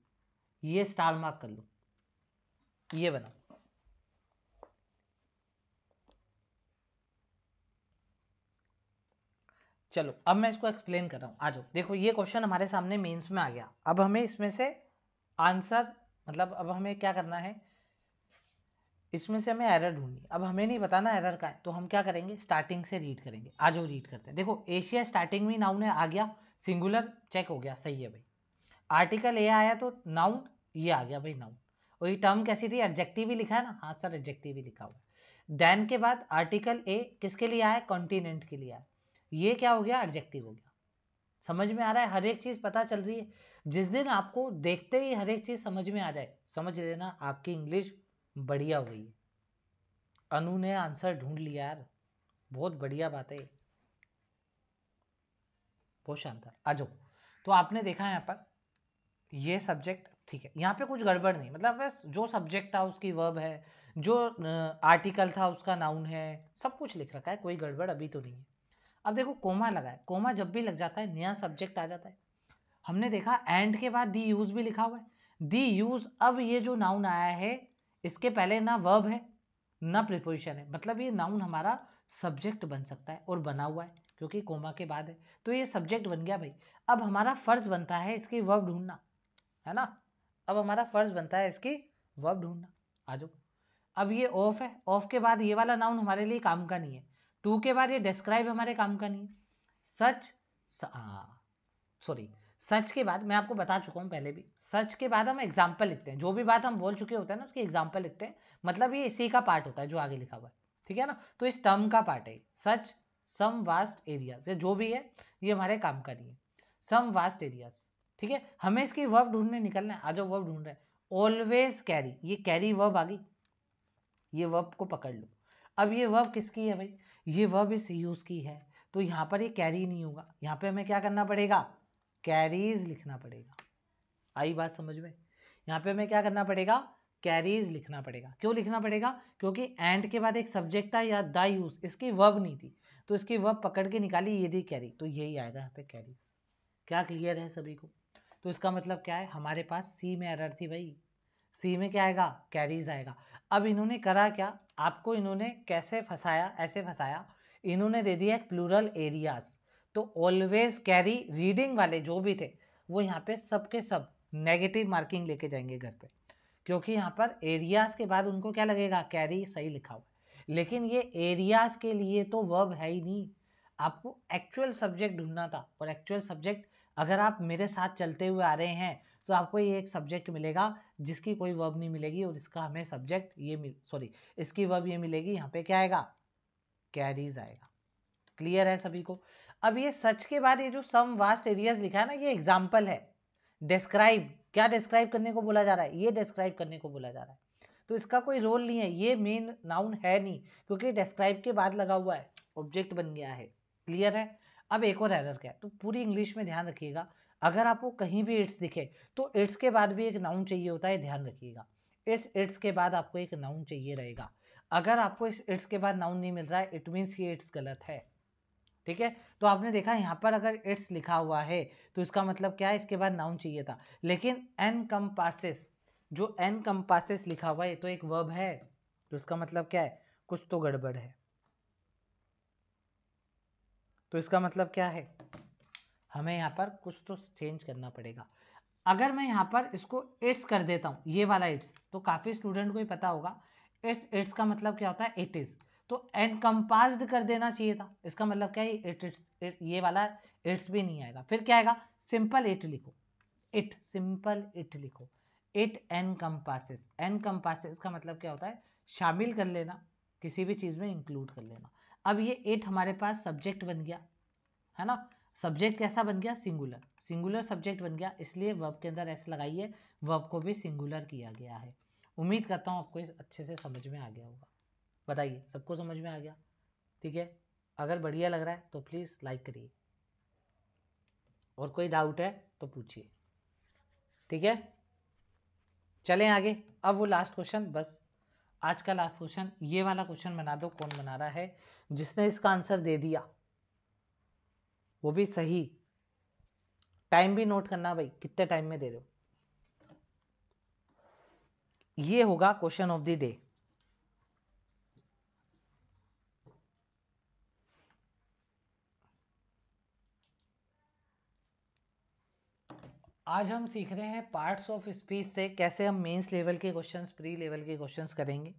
ये स्टार मार्क कर लो ये बनाओ चलो अब मैं इसको एक्सप्लेन कर रहा हूँ आ जाओ देखो ये क्वेश्चन हमारे सामने मेंस में आ गया अब हमें इसमें से आंसर मतलब अब हमें क्या करना है इसमें से हमें एरर ढूंढनी अब हमें नहीं बताना एरर का है तो हम क्या करेंगे स्टार्टिंग से रीड करेंगे आज वो रीड करते हैं देखो एशिया स्टार्टिंग में नाउन आ गया सिंगुलर चेक हो गया सही है भाई आर्टिकल ए आया तो नाउन ये आ गया भाई नाउन और ये टर्म कैसी थी एडजेक्टिव ही लिखा है ना हाँ सर एडजेक्टिव ही लिखा हुआ है देन के बाद आर्टिकल ए किसके लिए आया कॉन्टिनेंट के लिए आया ये क्या हो गया एडजेक्टिव हो गया समझ में आ रहा है हर एक चीज़ पता चल रही है जिस दिन आपको देखते ही हर एक चीज़ समझ में आ जाए समझ लेना आपकी इंग्लिश बढ़िया हुई अनु ने आंसर ढूंढ लिया यार बहुत बढ़िया बात है बहुत शानदार आ तो आपने देखा यहाँ पर ये सब्जेक्ट ठीक है यहाँ पे कुछ गड़बड़ नहीं मतलब बस जो सब्जेक्ट था उसकी वर्ब है जो आर्टिकल था उसका नाउन है सब कुछ लिख रखा है कोई गड़बड़ अभी तो नहीं है अब देखो कोमा लगा है कोमा जब भी लग जाता है नया सब्जेक्ट आ जाता है हमने देखा एंड के बाद दी यूज भी लिखा हुआ है दी यूज अब ये जो नाउन आया है इसके पहले ना वर्ब है ना प्रिपोजिशन है मतलब ये नाउन हमारा सब्जेक्ट बन सकता है और बना हुआ है क्योंकि कोमा के बाद है तो ये सब्जेक्ट बन गया भाई अब हमारा फर्ज बनता है इसकी वर्ब ढूंढना है ना अब हमारा फर्ज बनता है इसकी वर्ब ढूंढना आ जाओ अब ये ऑफ है ऑफ के बाद ये वाला नाउन हमारे लिए काम का नहीं है टू के बाद ये डिस्क्राइब हमारे काम का नहीं है सच सॉरी सच के बाद मैं आपको बता चुका हूँ पहले भी सच के बाद हम एग्जाम्पल लिखते हैं जो भी बात हम बोल चुके होते हैं ना उसकी एग्जाम्पल लिखते हैं मतलब ये इसी का पार्ट होता है जो आगे लिखा हुआ है ठीक है ना तो इस टर्म का पार्ट है सच सम वास्ट एरिया जो भी है ये हमारे काम का नहीं है सम वास्ट एरियाज ठीक है हमें इसकी वर्ब ढूंढने निकलना है आज वर्ब ढूंढ रहे हैं ऑलवेज कैरी ये कैरी वर्ब आ गई ये वर्ब को पकड़ लो अब ये वर्ब किसकी है भाई ये वर्ब इस यूज की है तो यहाँ पर ये कैरी नहीं होगा यहाँ पे हमें क्या करना पड़ेगा कैरीज लिखना पड़ेगा आई बात समझ में यहाँ पे हमें क्या करना पड़ेगा कैरीज लिखना पड़ेगा क्यों लिखना पड़ेगा क्योंकि एंड के बाद एक सब्जेक्ट था या द यूज इसकी वर्ब नहीं थी तो इसकी वर्ब पकड़ के निकाली ये दी कैरी तो यही आएगा यहाँ पे कैरीज क्या क्लियर है सभी को तो इसका मतलब क्या है हमारे पास सी में एरर थी भाई सी में क्या आएगा कैरीज आएगा अब इन्होंने करा क्या आपको इन्होंने कैसे फंसाया ऐसे फंसाया इन्होंने दे दिया प्लूरल एरियाज तो ऑलवेज कैरी रीडिंग वाले जो भी थे वो यहाँ पे सबके सब नेगेटिव मार्किंग लेके जाएंगे घर पे क्योंकि यहाँ पर एरियाज के बाद उनको क्या लगेगा कैरी सही लिखा हुआ लेकिन ये एरियाज के लिए तो वर्ब है ही नहीं आपको एक्चुअल सब्जेक्ट ढूंढना था और एक्चुअल सब्जेक्ट अगर आप मेरे साथ चलते हुए आ रहे हैं तो आपको ये एक सब्जेक्ट मिलेगा जिसकी कोई वर्ब नहीं मिलेगी और इसका हमें सब्जेक्ट ये मिल सॉरी इसकी वर्ब ये मिलेगी यहाँ पे क्या आएगा कैरीज आएगा क्लियर है सभी को अब ये सच के बाद ये जो सम वास्ट एरियाज लिखा है ना ये एग्जाम्पल है डिस्क्राइब क्या डिस्क्राइब करने को बोला जा रहा है ये डिस्क्राइब करने को बोला जा रहा है तो इसका कोई रोल नहीं है ये मेन नाउन है नहीं क्योंकि डिस्क्राइब के बाद लगा हुआ है ऑब्जेक्ट बन गया है क्लियर है अब एक और एरर क्या है तो पूरी इंग्लिश में ध्यान रखिएगा अगर आपको कहीं भी इट्स दिखे तो इट्स के बाद भी एक नाउन चाहिए होता है ध्यान रखिएगा इस इट्स के बाद आपको एक नाउन चाहिए रहेगा अगर आपको इस इट्स के बाद नाउन नहीं मिल रहा है इट मीन्स ये इट्स गलत है ठीक है तो आपने देखा यहाँ पर अगर इट्स लिखा हुआ है तो इसका मतलब क्या है इसके बाद नाउन चाहिए था लेकिन एन कम्पासिस जो एन कम्पासिस लिखा हुआ है तो एक वर्ब है तो इसका मतलब क्या है कुछ तो गड़बड़ है तो इसका मतलब क्या है हमें यहाँ पर कुछ तो चेंज करना पड़ेगा अगर मैं यहाँ पर इसको इट्स कर देता हूँ ये वाला इट्स तो काफ़ी स्टूडेंट को ही पता होगा इट्स इट्स का मतलब क्या होता है इट इज़ तो एनकम्पास्ड कर देना चाहिए था इसका मतलब क्या है इट इट्स ये वाला इट्स भी नहीं आएगा फिर क्या आएगा सिंपल इट लिखो इट सिंपल इट लिखो इट एनकम्पासिस एनकम्पासिस का मतलब क्या होता है शामिल कर लेना किसी भी चीज़ में इंक्लूड कर लेना अब ये इट हमारे पास सब्जेक्ट बन गया है ना सब्जेक्ट कैसा बन गया सिंगुलर सिंगुलर सब्जेक्ट बन गया इसलिए वर्ब के अंदर ऐसे लगाइए वर्ब को भी सिंगुलर किया गया है उम्मीद करता हूँ आपको इस अच्छे से समझ में आ गया होगा बताइए सबको समझ में आ गया ठीक है अगर बढ़िया लग रहा है तो प्लीज़ लाइक करिए और कोई डाउट है तो पूछिए ठीक है चलें आगे अब वो लास्ट क्वेश्चन बस आज का लास्ट क्वेश्चन ये वाला क्वेश्चन बना दो कौन बना रहा है जिसने इसका आंसर दे दिया वो भी सही टाइम भी नोट करना भाई कितने टाइम में दे रहे हो ये होगा क्वेश्चन ऑफ द डे आज हम सीख रहे हैं पार्ट्स ऑफ स्पीच से कैसे हम मेंस लेवल के क्वेश्चंस प्री लेवल के क्वेश्चंस करेंगे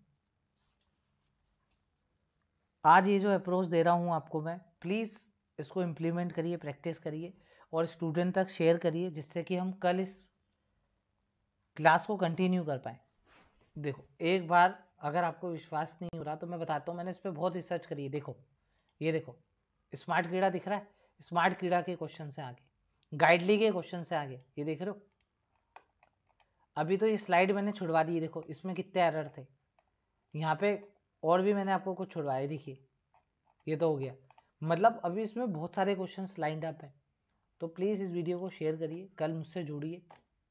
आज ये जो अप्रोच दे रहा हूँ आपको मैं प्लीज़ इसको इम्प्लीमेंट करिए प्रैक्टिस करिए और स्टूडेंट तक शेयर करिए जिससे कि हम कल इस क्लास को कंटिन्यू कर पाए देखो एक बार अगर आपको विश्वास नहीं हो रहा तो मैं बताता हूँ मैंने इस पर बहुत रिसर्च करी है देखो ये देखो स्मार्ट कीड़ा दिख रहा है स्मार्ट कीड़ा के क्वेश्चन से आगे गाइड ली गई क्वेश्चन से आगे ये देख रहे हो अभी तो ये स्लाइड मैंने छुड़वा दी देखो इसमें कितने एरर थे यहाँ पे और भी मैंने आपको कुछ छुड़वाए देखिए ये तो हो गया मतलब अभी इसमें बहुत सारे क्वेश्चन लाइंड अप हैं तो प्लीज़ इस वीडियो को शेयर करिए कल मुझसे जुड़िए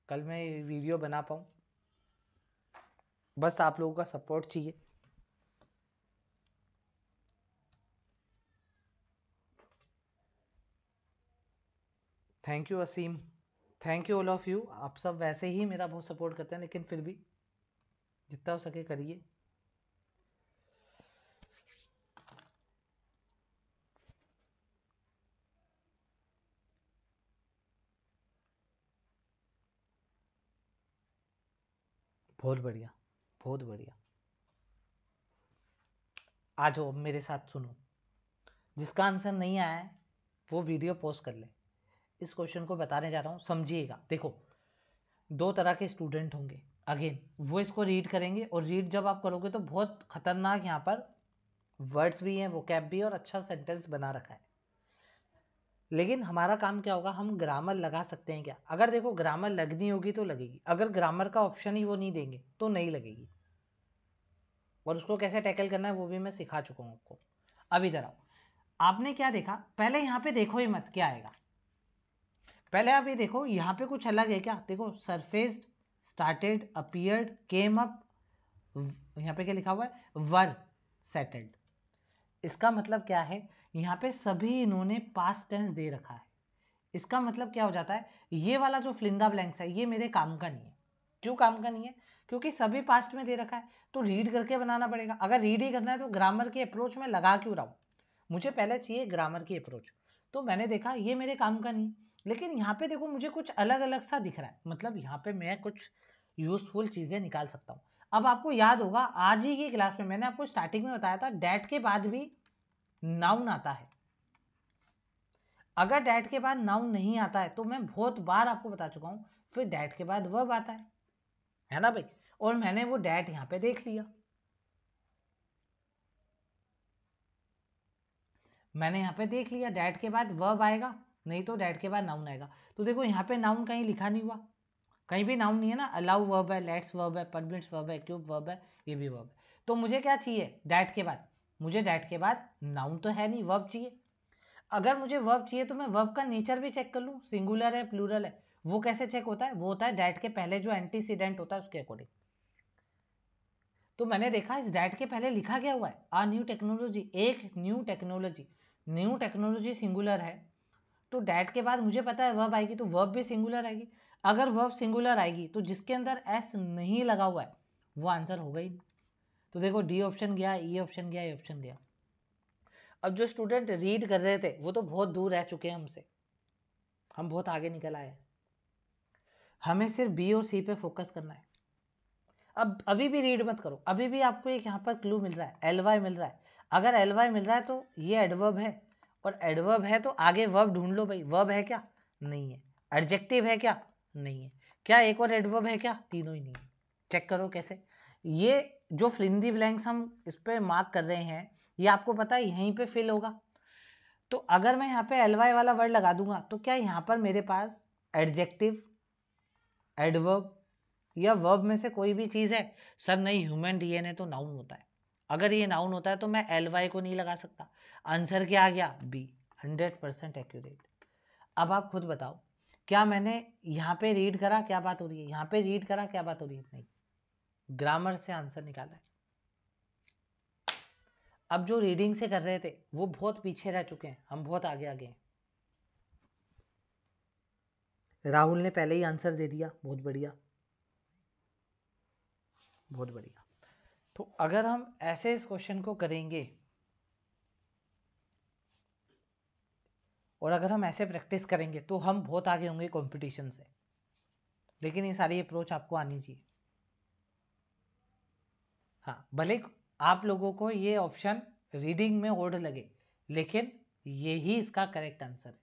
कल मैं वीडियो बना पाऊँ बस आप लोगों का सपोर्ट चाहिए thank you Aseem thank you all of you आप सब वैसे ही मेरा बहुत सपोर्ट करते हैं लेकिन फिर भी जितना हो सके करिए बहुत बढ़िया बहुत बढ़िया आ जाओ अब मेरे साथ सुनो जिसका आंसर नहीं आया है वो वीडियो पोस्ट कर ले इस क्वेश्चन को बताने जा रहा हूँ समझिएगा देखो दो तरह के स्टूडेंट होंगे अगेन वो इसको रीड करेंगे और रीड जब आप करोगे तो बहुत खतरनाक यहाँ पर वर्ड्स भी हैं वो कैप भी और अच्छा सेंटेंस बना रखा है लेकिन हमारा काम क्या होगा हम ग्रामर लगा सकते हैं क्या अगर देखो ग्रामर लगनी होगी तो लगेगी अगर ग्रामर का ऑप्शन ही वो नहीं देंगे तो नहीं लगेगी और उसको कैसे टैकल करना है वो भी मैं सिखा चुका हूँ आपको अभी इधर आओ आपने क्या देखा पहले यहाँ पे देखो ही मत क्या आएगा पहले आप ये देखो यहाँ पे कुछ अलग है क्या देखो surfaced started appeared came up यहाँ पे क्या लिखा हुआ है वर सेटल्ड इसका मतलब क्या है यहाँ पे सभी इन्होंने पास टेंस दे रखा है इसका मतलब क्या हो जाता है ये वाला जो फ्लिंदा ब्लैंक्स है ये मेरे काम का नहीं है क्यों काम का नहीं है क्योंकि सभी पास्ट में दे रखा है तो रीड करके बनाना पड़ेगा अगर रीड ही करना है तो ग्रामर की अप्रोच में लगा क्यों रहा हूं मुझे पहले चाहिए ग्रामर की अप्रोच तो मैंने देखा ये मेरे काम का नहीं लेकिन यहाँ पे देखो मुझे कुछ अलग अलग सा दिख रहा है मतलब यहाँ पे मैं कुछ यूजफुल चीज़ें निकाल सकता हूँ अब आपको याद होगा आज ही की क्लास में मैंने आपको स्टार्टिंग में बताया था डैट के बाद भी नाउन आता है अगर डैट के बाद नाउन नहीं आता है तो मैं बहुत बार आपको बता चुका हूँ फिर डैट के बाद वर्ब आता है है ना भाई और मैंने वो डैट यहाँ पे देख लिया मैंने यहाँ पे देख लिया डैट के बाद वर्ब आएगा नहीं तो डैट के बाद नाउन आएगा तो देखो यहाँ पे नाउन कहीं लिखा नहीं हुआ कहीं भी नाउन नहीं है ना अलाउ वर्ब है लेट्स वर्ब है परमिट्स वर्ब है क्यूब वर्ब है ये भी वर्ब है तो मुझे क्या चाहिए डैट के बाद मुझे डैट के बाद नाउन तो है नहीं वर्ब चाहिए अगर मुझे वर्ब चाहिए तो मैं वर्ब का नेचर भी चेक कर लूँ सिंगुलर है प्लूरल है वो कैसे चेक होता है वो होता है डैट के पहले जो एंटीसीडेंट होता है उसके अकॉर्डिंग तो मैंने देखा इस डैट के पहले लिखा गया हुआ है आ न्यू टेक्नोलॉजी एक new technology new technology singular है तो डैट के बाद मुझे पता है वर्ब आएगी तो वर्ब भी सिंगुलर आएगी अगर वर्ब सिंगुलर आएगी तो जिसके अंदर एस नहीं लगा हुआ है वो आंसर होगा ही तो देखो डी ऑप्शन गया ई e ऑप्शन गया ए e ऑप्शन गया अब जो स्टूडेंट रीड कर रहे थे वो तो बहुत दूर रह चुके हैं हमसे हम बहुत आगे निकल आए हमें सिर्फ बी और सी पे फोकस करना है अब अभी भी रीड मत करो अभी भी आपको एक यहाँ पर क्लू मिल रहा है एलवाई मिल रहा है अगर एलवाई मिल रहा है तो ये एडवर्ब है और एडवर्ब है तो आगे वर्ब ढूंढ लो भाई वर्ब है क्या नहीं है एडजेक्टिव है क्या नहीं है क्या एक और एडवर्ब है क्या तीनों ही नहीं है चेक करो कैसे ये जो फ्लिंदी ब्लैंक्स हम इस पर मार्क कर रहे हैं ये आपको पता है यहीं पे फिल होगा तो अगर मैं यहाँ पे एलवाई वाला वर्ड लगा दूंगा तो क्या यहाँ पर मेरे पास एडजेक्टिव एडवर्ब या वर्ब में से कोई भी चीज़ है सर नहीं ह्यूमन डीएनए तो नाउन होता है अगर ये नाउन होता है तो मैं एलवाई को नहीं लगा सकता आंसर क्या आ गया बी हंड्रेड परसेंट एक्यूरेट अब आप खुद बताओ क्या मैंने यहाँ पे रीड करा क्या बात हो रही है यहाँ पे रीड करा क्या बात हो रही है नहीं ग्रामर से आंसर निकाला है अब जो रीडिंग से कर रहे थे वो बहुत पीछे रह चुके हैं हम बहुत आगे आगे हैं राहुल ने पहले ही आंसर दे दिया बहुत बढ़िया बहुत बढ़िया तो अगर हम ऐसे इस क्वेश्चन को करेंगे और अगर हम ऐसे प्रैक्टिस करेंगे तो हम बहुत आगे होंगे कंपटीशन से लेकिन ये सारी अप्रोच आपको आनी चाहिए हाँ भले आप लोगों को ये ऑप्शन रीडिंग में ओड लगे लेकिन ये ही इसका करेक्ट आंसर है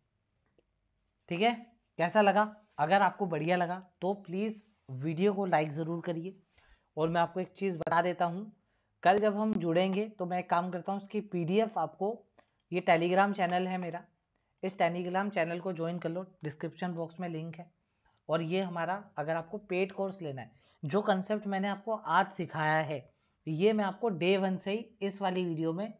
ठीक है कैसा लगा अगर आपको बढ़िया लगा तो प्लीज़ वीडियो को लाइक ज़रूर करिए और मैं आपको एक चीज़ बता देता हूँ कल जब हम जुड़ेंगे तो मैं एक काम करता हूँ उसकी पीडीएफ आपको ये टेलीग्राम चैनल है मेरा इस टेलीग्राम चैनल को ज्वाइन कर लो डिस्क्रिप्शन बॉक्स में लिंक है और ये हमारा अगर आपको पेड कोर्स लेना है जो कंसेप्ट मैंने आपको आज सिखाया है ये मैं आपको डे वन से ही इस वाली वीडियो में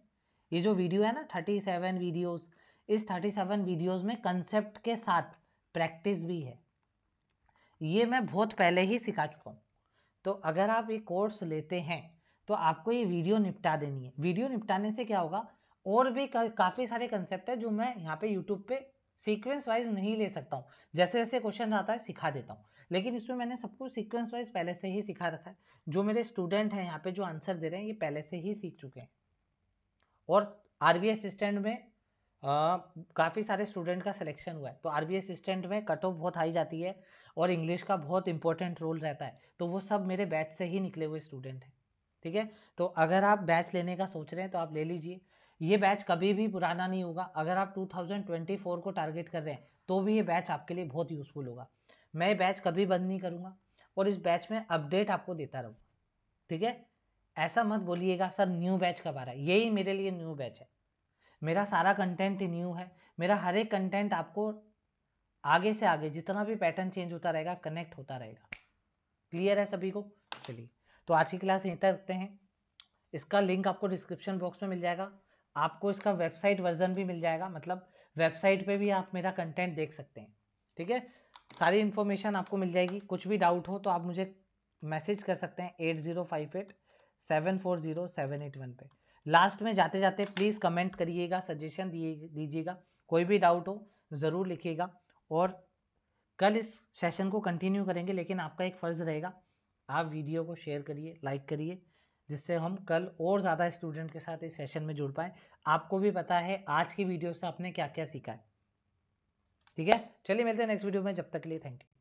ये जो वीडियो है ना थर्टी सेवन वीडियोज़ इस थर्टी सेवन वीडियोज़ में कंसेप्ट के साथ प्रैक्टिस भी है ये मैं बहुत पहले ही सिखा चुका हूँ तो अगर आप ये कोर्स लेते हैं तो आपको ये वीडियो निपटा देनी है वीडियो निपटाने से क्या होगा और भी का, काफ़ी सारे कंसेप्ट है जो मैं यहाँ पे यूट्यूब पे सीक्वेंस वाइज नहीं ले सकता हूँ जैसे जैसे क्वेश्चन आता है सिखा देता हूँ लेकिन इसमें मैंने सबको सीक्वेंस वाइज पहले से ही सिखा रखा है जो मेरे स्टूडेंट हैं यहाँ पे जो आंसर दे रहे हैं ये पहले से ही सीख चुके हैं और आर बी असिस्टेंट में काफ़ी सारे स्टूडेंट का सिलेक्शन हुआ है तो आर बी असिस्टेंट में कट ऑफ बहुत हाई जाती है और इंग्लिश का बहुत इंपॉर्टेंट रोल रहता है तो वो सब मेरे बैच से ही निकले हुए स्टूडेंट हैं ठीक है तो अगर आप बैच लेने का सोच रहे हैं तो आप ले लीजिए ये बैच कभी भी पुराना नहीं होगा अगर आप 2024 को टारगेट कर रहे हैं तो भी ये बैच आपके लिए बहुत यूजफुल होगा मैं ये बैच कभी बंद नहीं करूंगा और इस बैच में अपडेट आपको देता रहूंगा ठीक है ऐसा मत बोलिएगा सर न्यू बैच कब आ रहा है यही मेरे लिए न्यू बैच है मेरा सारा कंटेंट न्यू है मेरा हर एक कंटेंट आपको आगे से आगे जितना भी पैटर्न चेंज होता रहेगा कनेक्ट होता रहेगा क्लियर है सभी को चलिए तो आज की क्लास यहीं तक रखते हैं इसका लिंक आपको डिस्क्रिप्शन बॉक्स में मिल जाएगा आपको इसका वेबसाइट वर्जन भी मिल जाएगा मतलब वेबसाइट पे भी आप मेरा कंटेंट देख सकते हैं ठीक है सारी इन्फॉर्मेशन आपको मिल जाएगी कुछ भी डाउट हो तो आप मुझे मैसेज कर सकते हैं eight zero five eight seven four zero seven eight one पे लास्ट में जाते जाते प्लीज़ कमेंट करिएगा सजेशन दिए दीजिएगा कोई भी डाउट हो ज़रूर लिखिएगा और कल इस सेशन को कंटिन्यू करेंगे लेकिन आपका एक फ़र्ज़ रहेगा आप वीडियो को शेयर करिए लाइक करिए जिससे हम कल और ज़्यादा स्टूडेंट के साथ इस सेशन में जुड़ पाए आपको भी पता है आज की वीडियो से आपने क्या क्या सीखा है ठीक है चलिए मिलते हैं नेक्स्ट वीडियो में जब तक के लिए थैंक यू